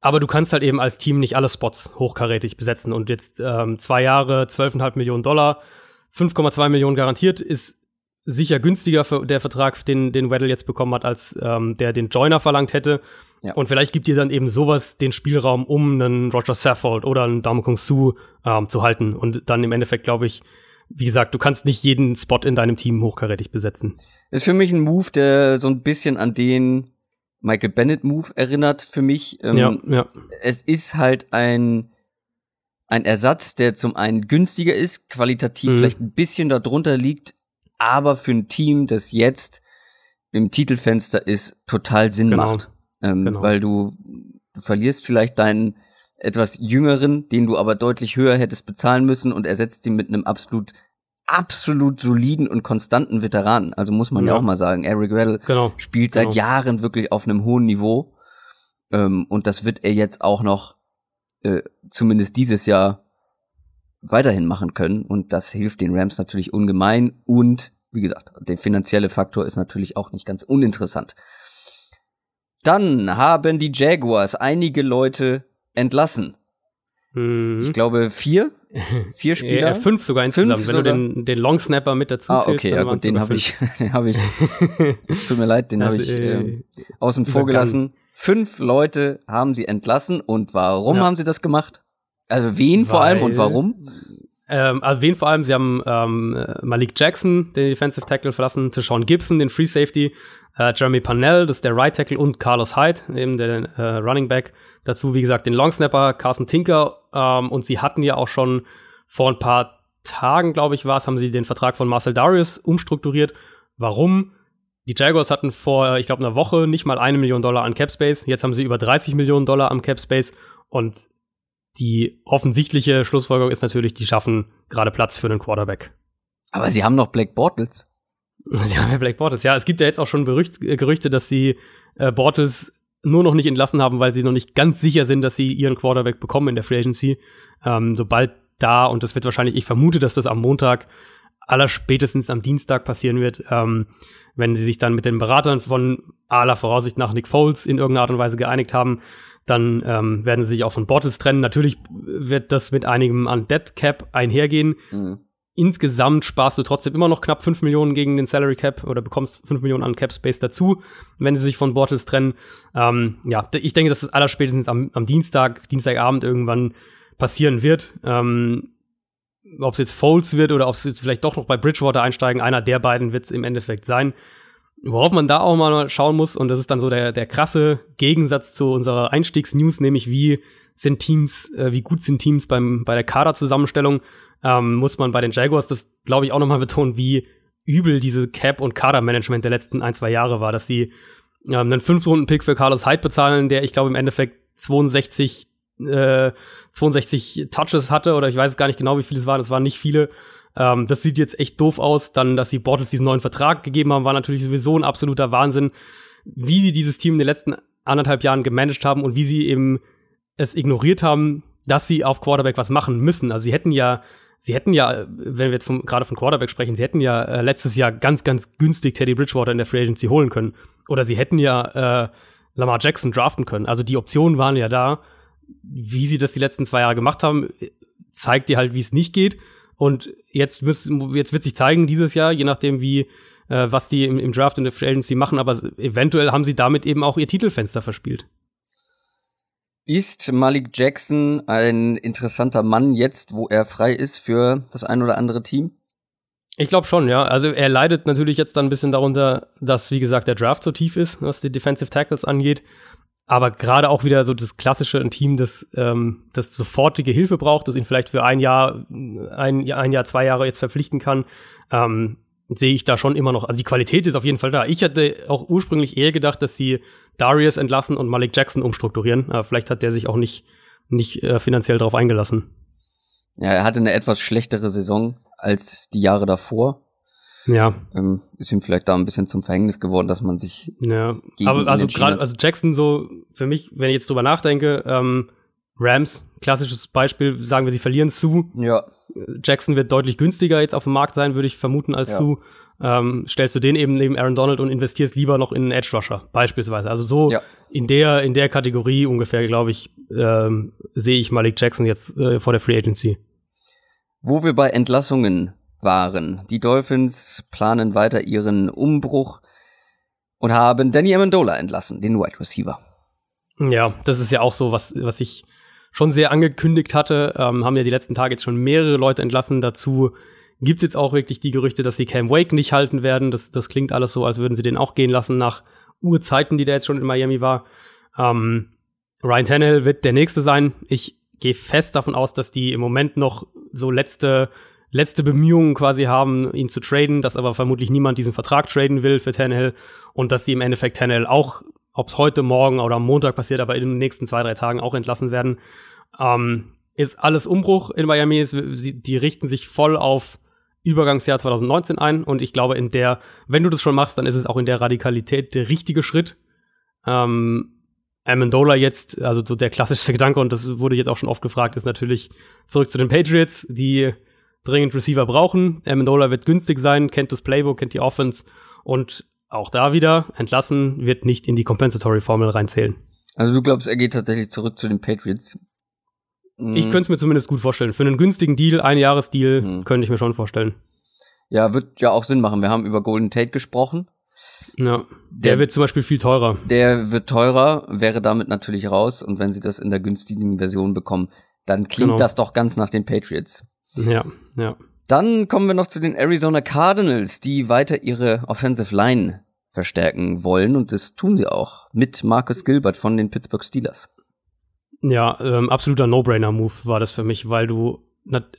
Aber du kannst halt eben als Team nicht alle Spots hochkarätig besetzen. Und jetzt ähm, zwei Jahre, 12,5 Millionen Dollar, 5,2 Millionen garantiert, ist sicher günstiger für der Vertrag, den, den Weddle jetzt bekommen hat, als ähm, der den Joiner verlangt hätte. Ja. Und vielleicht gibt dir dann eben sowas den Spielraum, um einen Roger Saffold oder einen Dame Kung Su ähm, zu halten. Und dann im Endeffekt, glaube ich, wie gesagt, du kannst nicht jeden Spot in deinem Team hochkarätig besetzen. Ist für mich ein Move, der so ein bisschen an den Michael Bennett-Move erinnert, für mich. Ähm, ja, ja. Es ist halt ein, ein Ersatz, der zum einen günstiger ist, qualitativ mhm. vielleicht ein bisschen darunter liegt, aber für ein Team, das jetzt im Titelfenster ist, total Sinn genau. macht ähm, genau. weil du, verlierst vielleicht deinen etwas jüngeren, den du aber deutlich höher hättest bezahlen müssen und ersetzt ihn mit einem absolut absolut soliden und konstanten Veteranen. Also muss man ja, ja auch mal sagen, Eric Weddle genau. spielt seit genau. Jahren wirklich auf einem hohen Niveau ähm, und das wird er jetzt auch noch äh, zumindest dieses Jahr weiterhin machen können und das hilft den Rams natürlich ungemein und wie gesagt, der finanzielle Faktor ist natürlich auch nicht ganz uninteressant. Dann haben die Jaguars einige Leute entlassen. Mhm. Ich glaube vier. Vier Spieler? Ja, fünf sogar insgesamt, fünf wenn sogar? du den, den Long Snapper mit dazu Ah, okay, ja gut, den habe ich, den habe ich, es tut mir leid, den habe also, ich äh, ähm, außen vor gelassen. Fünf Leute haben sie entlassen und warum ja. haben sie das gemacht? Also wen Weil, vor allem und warum? Ähm, also vor allem? Sie haben ähm, äh, Malik Jackson, den Defensive Tackle verlassen, Deshaun Gibson, den Free Safety, äh, Jeremy Parnell, das ist der Right Tackle und Carlos Hyde, eben der äh, Running Back. Dazu, wie gesagt, den Long Snapper, Carson Tinker. Ähm, und sie hatten ja auch schon vor ein paar Tagen, glaube ich, war es, haben sie den Vertrag von Marcel Darius umstrukturiert. Warum? Die Jaguars hatten vor, ich glaube, einer Woche nicht mal eine Million Dollar an Cap Space. Jetzt haben sie über 30 Millionen Dollar am Cap Space. Und die offensichtliche Schlussfolgerung ist natürlich, die schaffen gerade Platz für einen Quarterback. Aber sie haben noch Black Bortles. Sie haben ja Black Bortles. Ja, es gibt ja jetzt auch schon Berücht, äh, Gerüchte, dass sie äh, Bortles nur noch nicht entlassen haben, weil sie noch nicht ganz sicher sind, dass sie ihren Quarterback bekommen in der Free Agency. Ähm, sobald da, und das wird wahrscheinlich, ich vermute, dass das am Montag, allerspätestens am Dienstag passieren wird, ähm, wenn sie sich dann mit den Beratern von aller Voraussicht nach Nick Foles in irgendeiner Art und Weise geeinigt haben, dann ähm, werden sie sich auch von Bottles trennen. Natürlich wird das mit einigem an Dead Cap einhergehen. Mhm. Insgesamt sparst du trotzdem immer noch knapp 5 Millionen gegen den Salary Cap oder bekommst 5 Millionen an Cap Space dazu, wenn sie sich von Bortles trennen. Ähm, ja, ich denke, dass das allerspätestens am, am Dienstag, Dienstagabend irgendwann passieren wird. Ähm, ob es jetzt Folds wird oder ob es jetzt vielleicht doch noch bei Bridgewater einsteigen, einer der beiden wird es im Endeffekt sein. Worauf man da auch mal schauen muss, und das ist dann so der, der krasse Gegensatz zu unserer Einstiegsnews, nämlich wie sind Teams, äh, wie gut sind Teams beim, bei der Kaderzusammenstellung, ähm, muss man bei den Jaguars das, glaube ich, auch nochmal betonen, wie übel diese Cap- und Kadermanagement der letzten ein, zwei Jahre war, dass sie ähm, einen Fünf-Runden-Pick für Carlos Hyde bezahlen, der, ich glaube, im Endeffekt 62, äh, 62 Touches hatte, oder ich weiß gar nicht genau, wie viele es waren, es waren nicht viele, ähm, das sieht jetzt echt doof aus. Dann, dass sie Bortles diesen neuen Vertrag gegeben haben, war natürlich sowieso ein absoluter Wahnsinn, wie sie dieses Team in den letzten anderthalb Jahren gemanagt haben und wie sie eben es ignoriert haben, dass sie auf Quarterback was machen müssen. Also sie hätten ja, sie hätten ja, wenn wir jetzt vom, gerade von Quarterback sprechen, sie hätten ja äh, letztes Jahr ganz, ganz günstig Teddy Bridgewater in der Free Agency holen können. Oder sie hätten ja äh, Lamar Jackson draften können. Also die Optionen waren ja da. Wie sie das die letzten zwei Jahre gemacht haben, zeigt dir halt, wie es nicht geht. Und jetzt, müsst, jetzt wird sich zeigen dieses Jahr, je nachdem wie äh, was die im, im, Draft in der Free Agency machen, aber eventuell haben sie damit eben auch ihr Titelfenster verspielt. Ist Malik Jackson ein interessanter Mann jetzt, wo er frei ist für das ein oder andere Team? Ich glaube schon, ja. Also er leidet natürlich jetzt dann ein bisschen darunter, dass, wie gesagt, der Draft so tief ist, was die Defensive Tackles angeht aber gerade auch wieder so das klassische ein Team, das, ähm, das sofortige Hilfe braucht, das ihn vielleicht für ein Jahr, ein, ein Jahr, zwei Jahre jetzt verpflichten kann, ähm, sehe ich da schon immer noch. Also die Qualität ist auf jeden Fall da. Ich hatte auch ursprünglich eher gedacht, dass sie Darius entlassen und Malik Jackson umstrukturieren. Aber vielleicht hat der sich auch nicht, nicht äh, finanziell darauf eingelassen. Ja, er hatte eine etwas schlechtere Saison als die Jahre davor. Ja. Ähm, ist ihm vielleicht da ein bisschen zum Verhängnis geworden, dass man sich. Ja. Aber also gerade, also Jackson so, für mich, wenn ich jetzt drüber nachdenke, ähm, Rams, klassisches Beispiel, sagen wir, sie verlieren zu. Ja. Jackson wird deutlich günstiger jetzt auf dem Markt sein, würde ich vermuten, als ja. zu. Ähm, stellst du den eben neben Aaron Donald und investierst lieber noch in einen Edge Rusher, beispielsweise. Also so ja. in der, in der Kategorie ungefähr, glaube ich, ähm, sehe ich Malik Jackson jetzt äh, vor der Free Agency. Wo wir bei Entlassungen waren. Die Dolphins planen weiter ihren Umbruch und haben Danny Amendola entlassen, den Wide Receiver. Ja, das ist ja auch so, was, was ich schon sehr angekündigt hatte. Ähm, haben ja die letzten Tage jetzt schon mehrere Leute entlassen. Dazu gibt es jetzt auch wirklich die Gerüchte, dass sie Cam Wake nicht halten werden. Das, das klingt alles so, als würden sie den auch gehen lassen nach Uhrzeiten, die der jetzt schon in Miami war. Ähm, Ryan Tannehill wird der Nächste sein. Ich gehe fest davon aus, dass die im Moment noch so letzte letzte Bemühungen quasi haben, ihn zu traden, dass aber vermutlich niemand diesen Vertrag traden will für Tannehill und dass sie im Endeffekt Tannehill auch, ob es heute, morgen oder am Montag passiert, aber in den nächsten zwei, drei Tagen auch entlassen werden. Ähm, ist alles Umbruch in Miami. die richten sich voll auf Übergangsjahr 2019 ein und ich glaube, in der, wenn du das schon machst, dann ist es auch in der Radikalität der richtige Schritt. Ähm, Amendola jetzt, also so der klassische Gedanke, und das wurde jetzt auch schon oft gefragt, ist natürlich zurück zu den Patriots, die dringend Receiver brauchen. Amendola wird günstig sein, kennt das Playbook, kennt die Offense und auch da wieder entlassen wird nicht in die Compensatory Formel reinzählen. Also du glaubst, er geht tatsächlich zurück zu den Patriots? Hm. Ich könnte es mir zumindest gut vorstellen. Für einen günstigen Deal, ein Jahresdeal, hm. könnte ich mir schon vorstellen. Ja, wird ja auch Sinn machen. Wir haben über Golden Tate gesprochen. Ja, der, der, wird zum Beispiel viel teurer. Der wird teurer, wäre damit natürlich raus. Und wenn sie das in der günstigen Version bekommen, dann klingt genau. das doch ganz nach den Patriots. Ja, ja. Dann kommen wir noch zu den Arizona Cardinals, die weiter ihre Offensive Line verstärken wollen und das tun sie auch mit Marcus Gilbert von den Pittsburgh Steelers. Ja, ähm, absoluter No-Brainer-Move war das für mich, weil du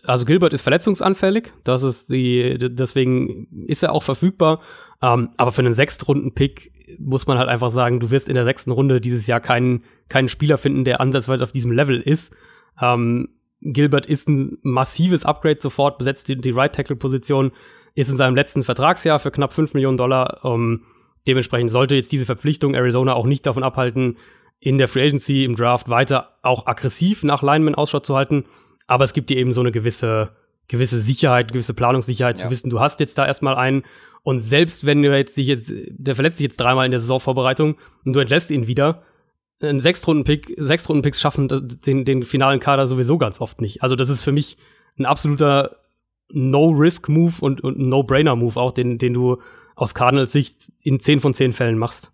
also Gilbert ist verletzungsanfällig, das ist die, deswegen ist er auch verfügbar. Ähm, aber für einen Sechstrunden-Pick muss man halt einfach sagen, du wirst in der sechsten Runde dieses Jahr keinen, keinen Spieler finden, der ansatzweise auf diesem Level ist. Ähm, Gilbert ist ein massives Upgrade sofort, besetzt die, die Right-Tackle-Position, ist in seinem letzten Vertragsjahr für knapp 5 Millionen Dollar. Ähm, dementsprechend sollte jetzt diese Verpflichtung Arizona auch nicht davon abhalten, in der Free Agency, im Draft weiter auch aggressiv nach Lineman Ausschau zu halten. Aber es gibt dir eben so eine gewisse, gewisse Sicherheit, gewisse Planungssicherheit, ja. zu wissen, du hast jetzt da erstmal einen. Und selbst wenn du jetzt sich jetzt, der verletzt sich jetzt dreimal in der Saisonvorbereitung und du entlässt ihn wieder, ein Sechstrunden-Pick, Sechstrunden-Picks schaffen den, den finalen Kader sowieso ganz oft nicht. Also das ist für mich ein absoluter No-Risk-Move und, und No-Brainer-Move auch, den, den du aus Cardinals Sicht in zehn von zehn Fällen machst.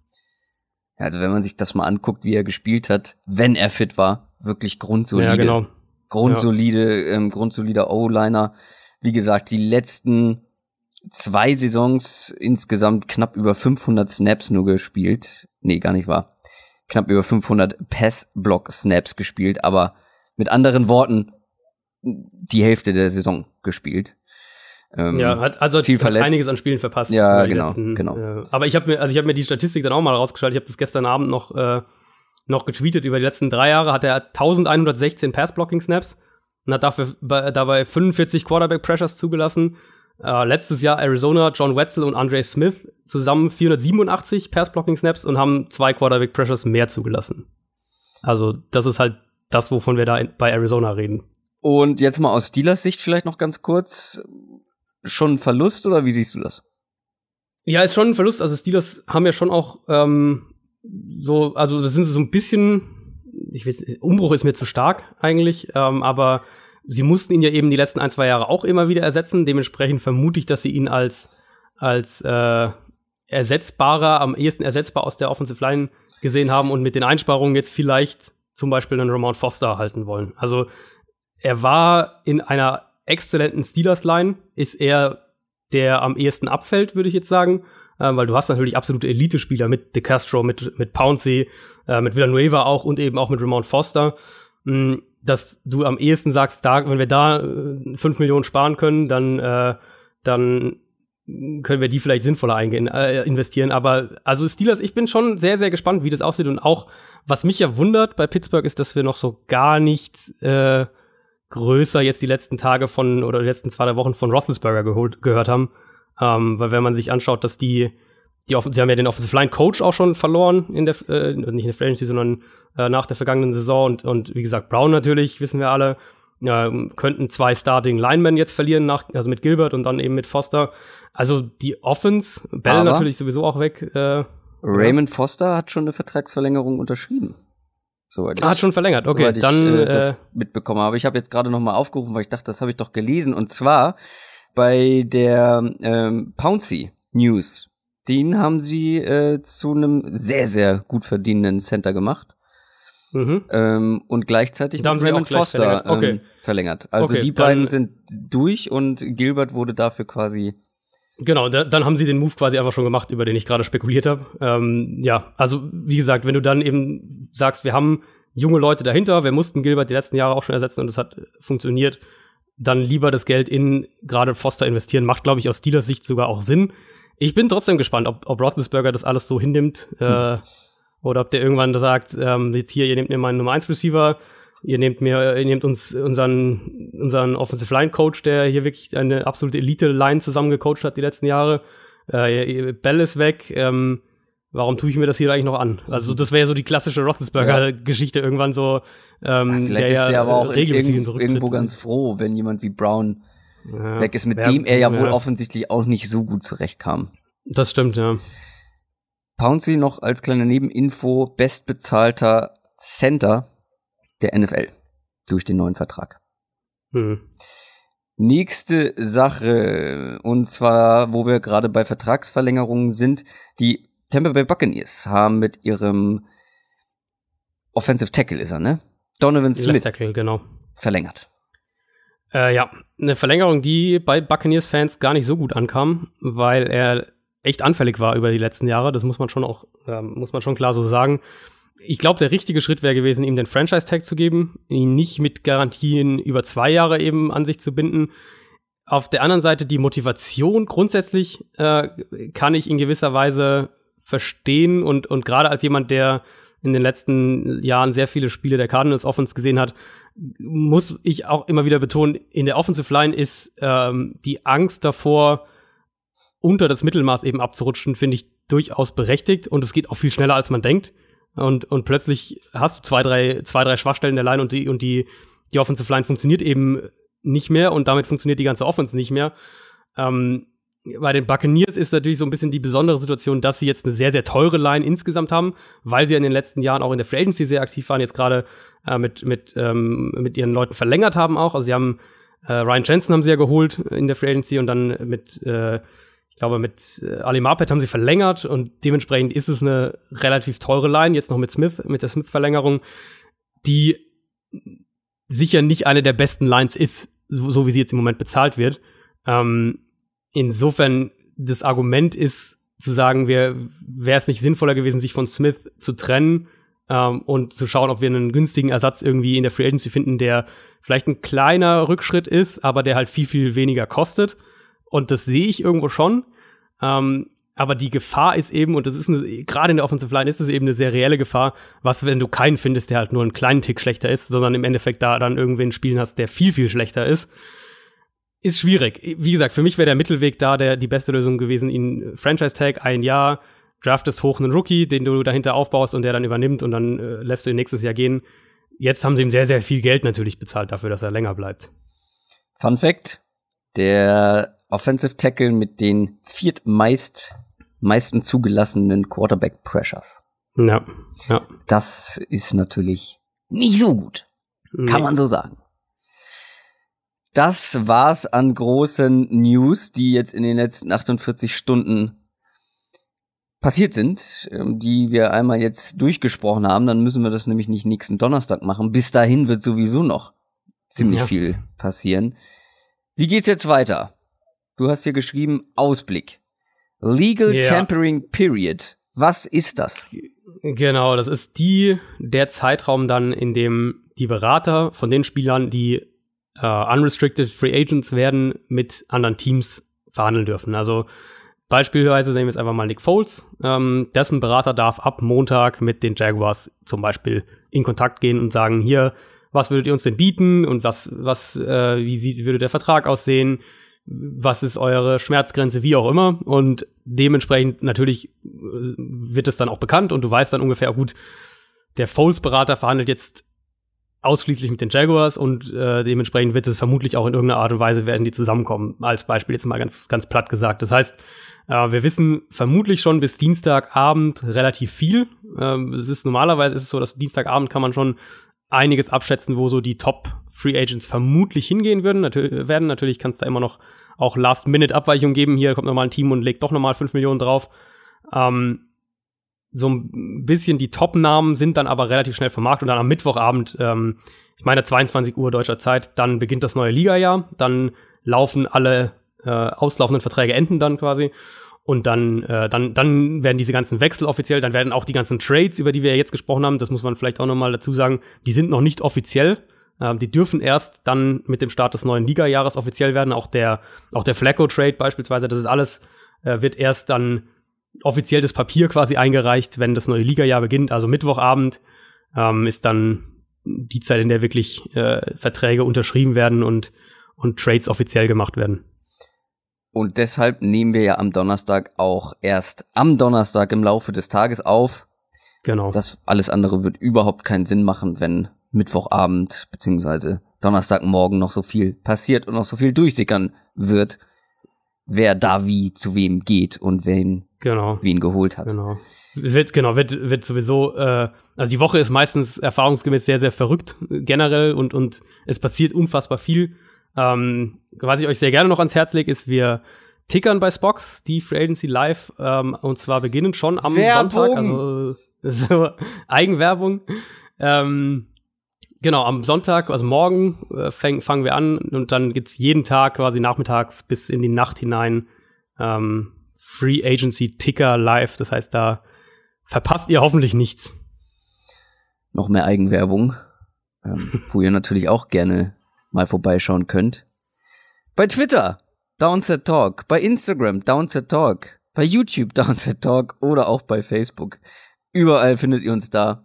Ja, also wenn man sich das mal anguckt, wie er gespielt hat, wenn er fit war, wirklich grundsolide. Ja, genau. Grundsolide, ja. ähm, grundsolider O-Liner. Wie gesagt, die letzten zwei Saisons insgesamt knapp über 500 Snaps nur gespielt. Nee, gar nicht wahr knapp über 500 Pass-Block-Snaps gespielt, aber mit anderen Worten die Hälfte der Saison gespielt. Ähm, ja, hat also viel hat einiges an Spielen verpasst. Ja, genau, letzten, genau. Äh, aber ich habe mir, also ich habe mir die Statistik dann auch mal rausgeschaltet. Ich habe das gestern Abend noch äh, noch getweetet. Über die letzten drei Jahre hat er 1116 Pass-Blocking-Snaps und hat dafür bei, dabei 45 Quarterback-Pressures zugelassen äh, letztes Jahr Arizona, John Wetzel und Andre Smith zusammen 487 Pass-Blocking-Snaps und haben zwei Quarterback-Pressures mehr zugelassen. Also, das ist halt das, wovon wir da in, bei Arizona reden. Und jetzt mal aus Steelers Sicht vielleicht noch ganz kurz. Schon ein Verlust oder wie siehst du das? Ja, ist schon ein Verlust. Also Steelers haben ja schon auch ähm, so, also das sind so ein bisschen, ich weiß, Umbruch ist mir zu stark eigentlich, ähm, aber sie mussten ihn ja eben die letzten ein, zwei Jahre auch immer wieder ersetzen. Dementsprechend vermute ich, dass sie ihn als, als äh, ersetzbarer, am ehesten ersetzbar aus der Offensive Line gesehen haben und mit den Einsparungen jetzt vielleicht zum Beispiel einen Ramon Foster halten wollen. Also er war in einer exzellenten Steelers-Line, ist er der am ehesten abfällt, würde ich jetzt sagen. Äh, weil du hast natürlich absolute Elite-Spieler mit De Castro, mit, mit Pouncey, äh, mit Villanueva auch und eben auch mit Ramon Foster. Mhm dass du am ehesten sagst, da, wenn wir da äh, 5 Millionen sparen können, dann, äh, dann können wir die vielleicht sinnvoller eingehen, äh, investieren. Aber also Steelers, ich bin schon sehr, sehr gespannt, wie das aussieht. Und auch, was mich ja wundert bei Pittsburgh, ist, dass wir noch so gar nichts äh, größer jetzt die letzten Tage von oder die letzten zwei, drei Wochen von Roethlisberger geholt, gehört haben. Ähm, weil wenn man sich anschaut, dass die die Offen sie haben ja den Offensive Line Coach auch schon verloren in der äh, also nicht in der Free sondern äh, nach der vergangenen Saison und, und wie gesagt Brown natürlich wissen wir alle äh, könnten zwei Starting Linemen jetzt verlieren nach also mit Gilbert und dann eben mit Foster also die Offense Bell natürlich sowieso auch weg äh, Raymond ja. Foster hat schon eine Vertragsverlängerung unterschrieben Soweit ich, ah, hat schon verlängert, okay. Ich, dann äh, das äh, mitbekommen habe. Ich habe jetzt gerade noch mal aufgerufen, weil ich dachte, das habe ich doch gelesen. Und zwar bei der ähm, Pouncy News den haben sie äh, zu einem sehr, sehr gut verdienenden Center gemacht. Mhm. Ähm, und gleichzeitig mit Raymond Foster verlängert. Ähm, okay. Ähm, verlängert. Also okay, die beiden sind durch und Gilbert wurde dafür quasi. Genau, da, dann haben sie den Move quasi einfach schon gemacht, über den ich gerade spekuliert habe. Ähm, ja, also wie gesagt, wenn du dann eben sagst, wir haben junge Leute dahinter, wir mussten Gilbert die letzten Jahre auch schon ersetzen und das hat funktioniert, dann lieber das Geld in gerade Foster investieren, macht, glaube ich, aus Steelers Sicht sogar auch Sinn. Ich bin trotzdem gespannt, ob, ob Roethlisberger das alles so hinnimmt äh, hm. äh, oder ob der irgendwann sagt, ähm, jetzt hier, ihr nehmt mir meinen Nummer 1 Receiver, ihr nehmt mir, ihr nehmt uns unseren, unseren Offensive Line Coach, der hier wirklich eine absolute Elite Line zusammengecoacht hat die letzten Jahre. Äh, Bell ist weg. Ähm, warum tue ich mir das hier eigentlich noch an? Also das wäre so die klassische Roethlisberger-Geschichte irgendwann so. Ähm, ja, vielleicht der ist der aber auch äh, irgendwo, irgendwo ganz froh, wenn jemand wie Brown ja, weg ist, mit dem er ja, ja, wohl offensichtlich auch nicht so gut zurechtkam. Das stimmt, ja. Pouncy noch als kleine Nebeninfo bestbezahlter Center der NFL durch den neuen Vertrag. Mhm. Nächste Sache, und zwar, wo wir gerade bei Vertragsverlängerungen sind, die Tampa Bay Buccaneers haben mit ihrem Offensive Tackle ist er, ne? Donovan Smith. Tackle, genau. Verlängert. Äh, ja, eine Verlängerung, die bei Buccaneers-Fans gar nicht so gut ankam, weil er echt anfällig war über die letzten Jahre. Das muss man schon auch, äh, muss man schon klar so sagen. Ich glaube, der richtige Schritt wäre gewesen, ihm den Franchise-Tag zu geben, ihn nicht mit Garantien über zwei Jahre eben an sich zu binden. Auf der anderen Seite die Motivation grundsätzlich äh, kann ich in gewisser Weise verstehen und, und gerade als jemand, der in den letzten Jahren sehr viele Spiele der Cardinals Offense gesehen hat, muss ich auch immer wieder betonen, in der Offensive Line ist ähm, die Angst davor, unter das Mittelmaß eben abzurutschen, finde ich durchaus berechtigt und es geht auch viel schneller, als man denkt. Und, und plötzlich hast du zwei, drei, zwei, drei Schwachstellen der Line und die, und die, die Offensive Line funktioniert eben nicht mehr und damit funktioniert die ganze Offense nicht mehr. Ähm, bei den Buccaneers ist natürlich so ein bisschen die besondere Situation, dass sie jetzt eine sehr, sehr teure Line insgesamt haben, weil sie in den letzten Jahren auch in der Free Agency sehr aktiv waren. Jetzt gerade äh, mit, mit, ähm, mit ihren Leuten verlängert haben auch. Also sie haben äh, Ryan Jensen haben sie ja geholt in der Free Agency und dann mit, äh, ich glaube, mit äh, Ali Marpet haben sie verlängert und dementsprechend ist es eine relativ teure Line, jetzt noch mit Smith, mit der Smith-Verlängerung, die sicher nicht eine der besten Lines ist, so, so wie sie jetzt im Moment bezahlt wird. Ähm, insofern, das Argument ist zu sagen, wäre es nicht sinnvoller gewesen, sich von Smith zu trennen, ähm, und zu schauen, ob wir einen günstigen Ersatz irgendwie in der Free Agency finden, der vielleicht ein kleiner Rückschritt ist, aber der halt viel, viel weniger kostet. Und das sehe ich irgendwo schon. Ähm, aber die Gefahr ist eben, und das ist gerade in der Offensive Line ist es eben eine sehr reelle Gefahr, was, wenn du keinen findest, der halt nur einen kleinen Tick schlechter ist, sondern im Endeffekt da dann irgendwen spielen hast, der viel, viel schlechter ist, ist schwierig. Wie gesagt, für mich wäre der Mittelweg da der, die beste Lösung gewesen, ihn Franchise Tag ein Jahr, draftest hoch einen Rookie, den du dahinter aufbaust und der dann übernimmt und dann äh, lässt du ihn nächstes Jahr gehen. Jetzt haben sie ihm sehr, sehr viel Geld natürlich bezahlt dafür, dass er länger bleibt. Fun Fact: Der Offensive Tackle mit den viertmeist meisten zugelassenen Quarterback Pressures. Ja, ja. Das ist natürlich nicht so gut. Nee. Kann man so sagen. Das war's an großen News, die jetzt in den letzten 48 Stunden passiert sind, ähm, die wir einmal jetzt durchgesprochen haben, dann müssen wir das nämlich nicht nächsten Donnerstag machen. Bis dahin wird sowieso noch ziemlich ja. viel passieren. Wie geht's jetzt weiter? Du hast hier geschrieben Ausblick. Legal ja. Tampering Period. Was ist das? Genau, das ist die der Zeitraum dann, in dem die Berater von den Spielern, die äh, unrestricted Free Agents werden, mit anderen Teams verhandeln dürfen. Also Beispielsweise nehmen wir jetzt einfach mal Nick Foles. Ähm, dessen Berater darf ab Montag mit den Jaguars zum Beispiel in Kontakt gehen und sagen, hier, was würdet ihr uns denn bieten und was, was, äh, wie sieht, würde der Vertrag aussehen? Was ist eure Schmerzgrenze, wie auch immer? Und dementsprechend natürlich äh, wird es dann auch bekannt und du weißt dann ungefähr, oh gut, der Foles-Berater verhandelt jetzt ausschließlich mit den Jaguars und äh, dementsprechend wird es vermutlich auch in irgendeiner Art und Weise werden die zusammenkommen. Als Beispiel jetzt mal ganz, ganz platt gesagt. Das heißt, äh, wir wissen vermutlich schon bis Dienstagabend relativ viel. Ähm, es ist normalerweise ist es so, dass Dienstagabend kann man schon einiges abschätzen, wo so die Top Free Agents vermutlich hingehen würden. Natürlich, werden natürlich kann es da immer noch auch Last Minute abweichungen geben. Hier kommt nochmal ein Team und legt doch nochmal fünf Millionen drauf. Ähm, so ein bisschen die Top-Namen sind dann aber relativ schnell vom Markt und dann am Mittwochabend, ähm, ich meine 22 Uhr deutscher Zeit, dann beginnt das neue Liga-Jahr, dann laufen alle äh, auslaufenden Verträge enden dann quasi und dann, äh, dann, dann werden diese ganzen Wechsel offiziell, dann werden auch die ganzen Trades, über die wir jetzt gesprochen haben, das muss man vielleicht auch nochmal dazu sagen, die sind noch nicht offiziell. Ähm, die dürfen erst dann mit dem Start des neuen Liga-Jahres offiziell werden. Auch der, auch der Flacco-Trade beispielsweise, das ist alles, äh, wird erst dann offiziell das Papier quasi eingereicht, wenn das neue Ligajahr beginnt. Also Mittwochabend ähm, ist dann die Zeit, in der wirklich äh, Verträge unterschrieben werden und, und Trades offiziell gemacht werden. Und deshalb nehmen wir ja am Donnerstag auch erst am Donnerstag im Laufe des Tages auf. Genau. Das alles andere wird überhaupt keinen Sinn machen, wenn Mittwochabend bzw. Donnerstagmorgen noch so viel passiert und noch so viel durchsickern wird wer da wie zu wem geht und wen, genau. wen geholt hat. Genau. Wird, genau, wird, wird sowieso, äh, also die Woche ist meistens erfahrungsgemäß sehr, sehr verrückt, generell, und, und es passiert unfassbar viel. Ähm, was ich euch sehr gerne noch ans Herz lege, ist, wir tickern bei Spox, die Free Agency Live, ähm, und zwar beginnen schon am Werbung. Sonntag, also so Eigenwerbung. Ähm, Genau, am Sonntag, also morgen, äh, fang, fangen wir an und dann gibt es jeden Tag quasi nachmittags bis in die Nacht hinein ähm, Free Agency Ticker live. Das heißt, da verpasst ihr hoffentlich nichts. Noch mehr Eigenwerbung, ähm, wo ihr natürlich auch gerne mal vorbeischauen könnt. Bei Twitter, Downset Talk, bei Instagram, Downset Talk, bei YouTube, Downset Talk oder auch bei Facebook. Überall findet ihr uns da.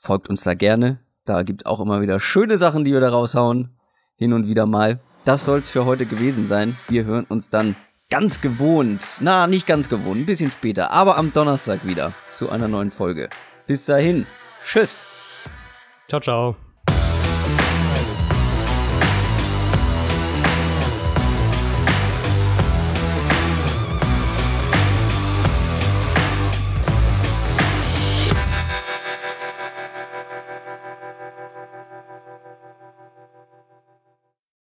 Folgt uns da gerne da gibt es auch immer wieder schöne Sachen, die wir da raushauen. Hin und wieder mal. Das soll es für heute gewesen sein. Wir hören uns dann ganz gewohnt. Na, nicht ganz gewohnt, ein bisschen später, aber am Donnerstag wieder zu einer neuen Folge. Bis dahin. Tschüss. Ciao, ciao.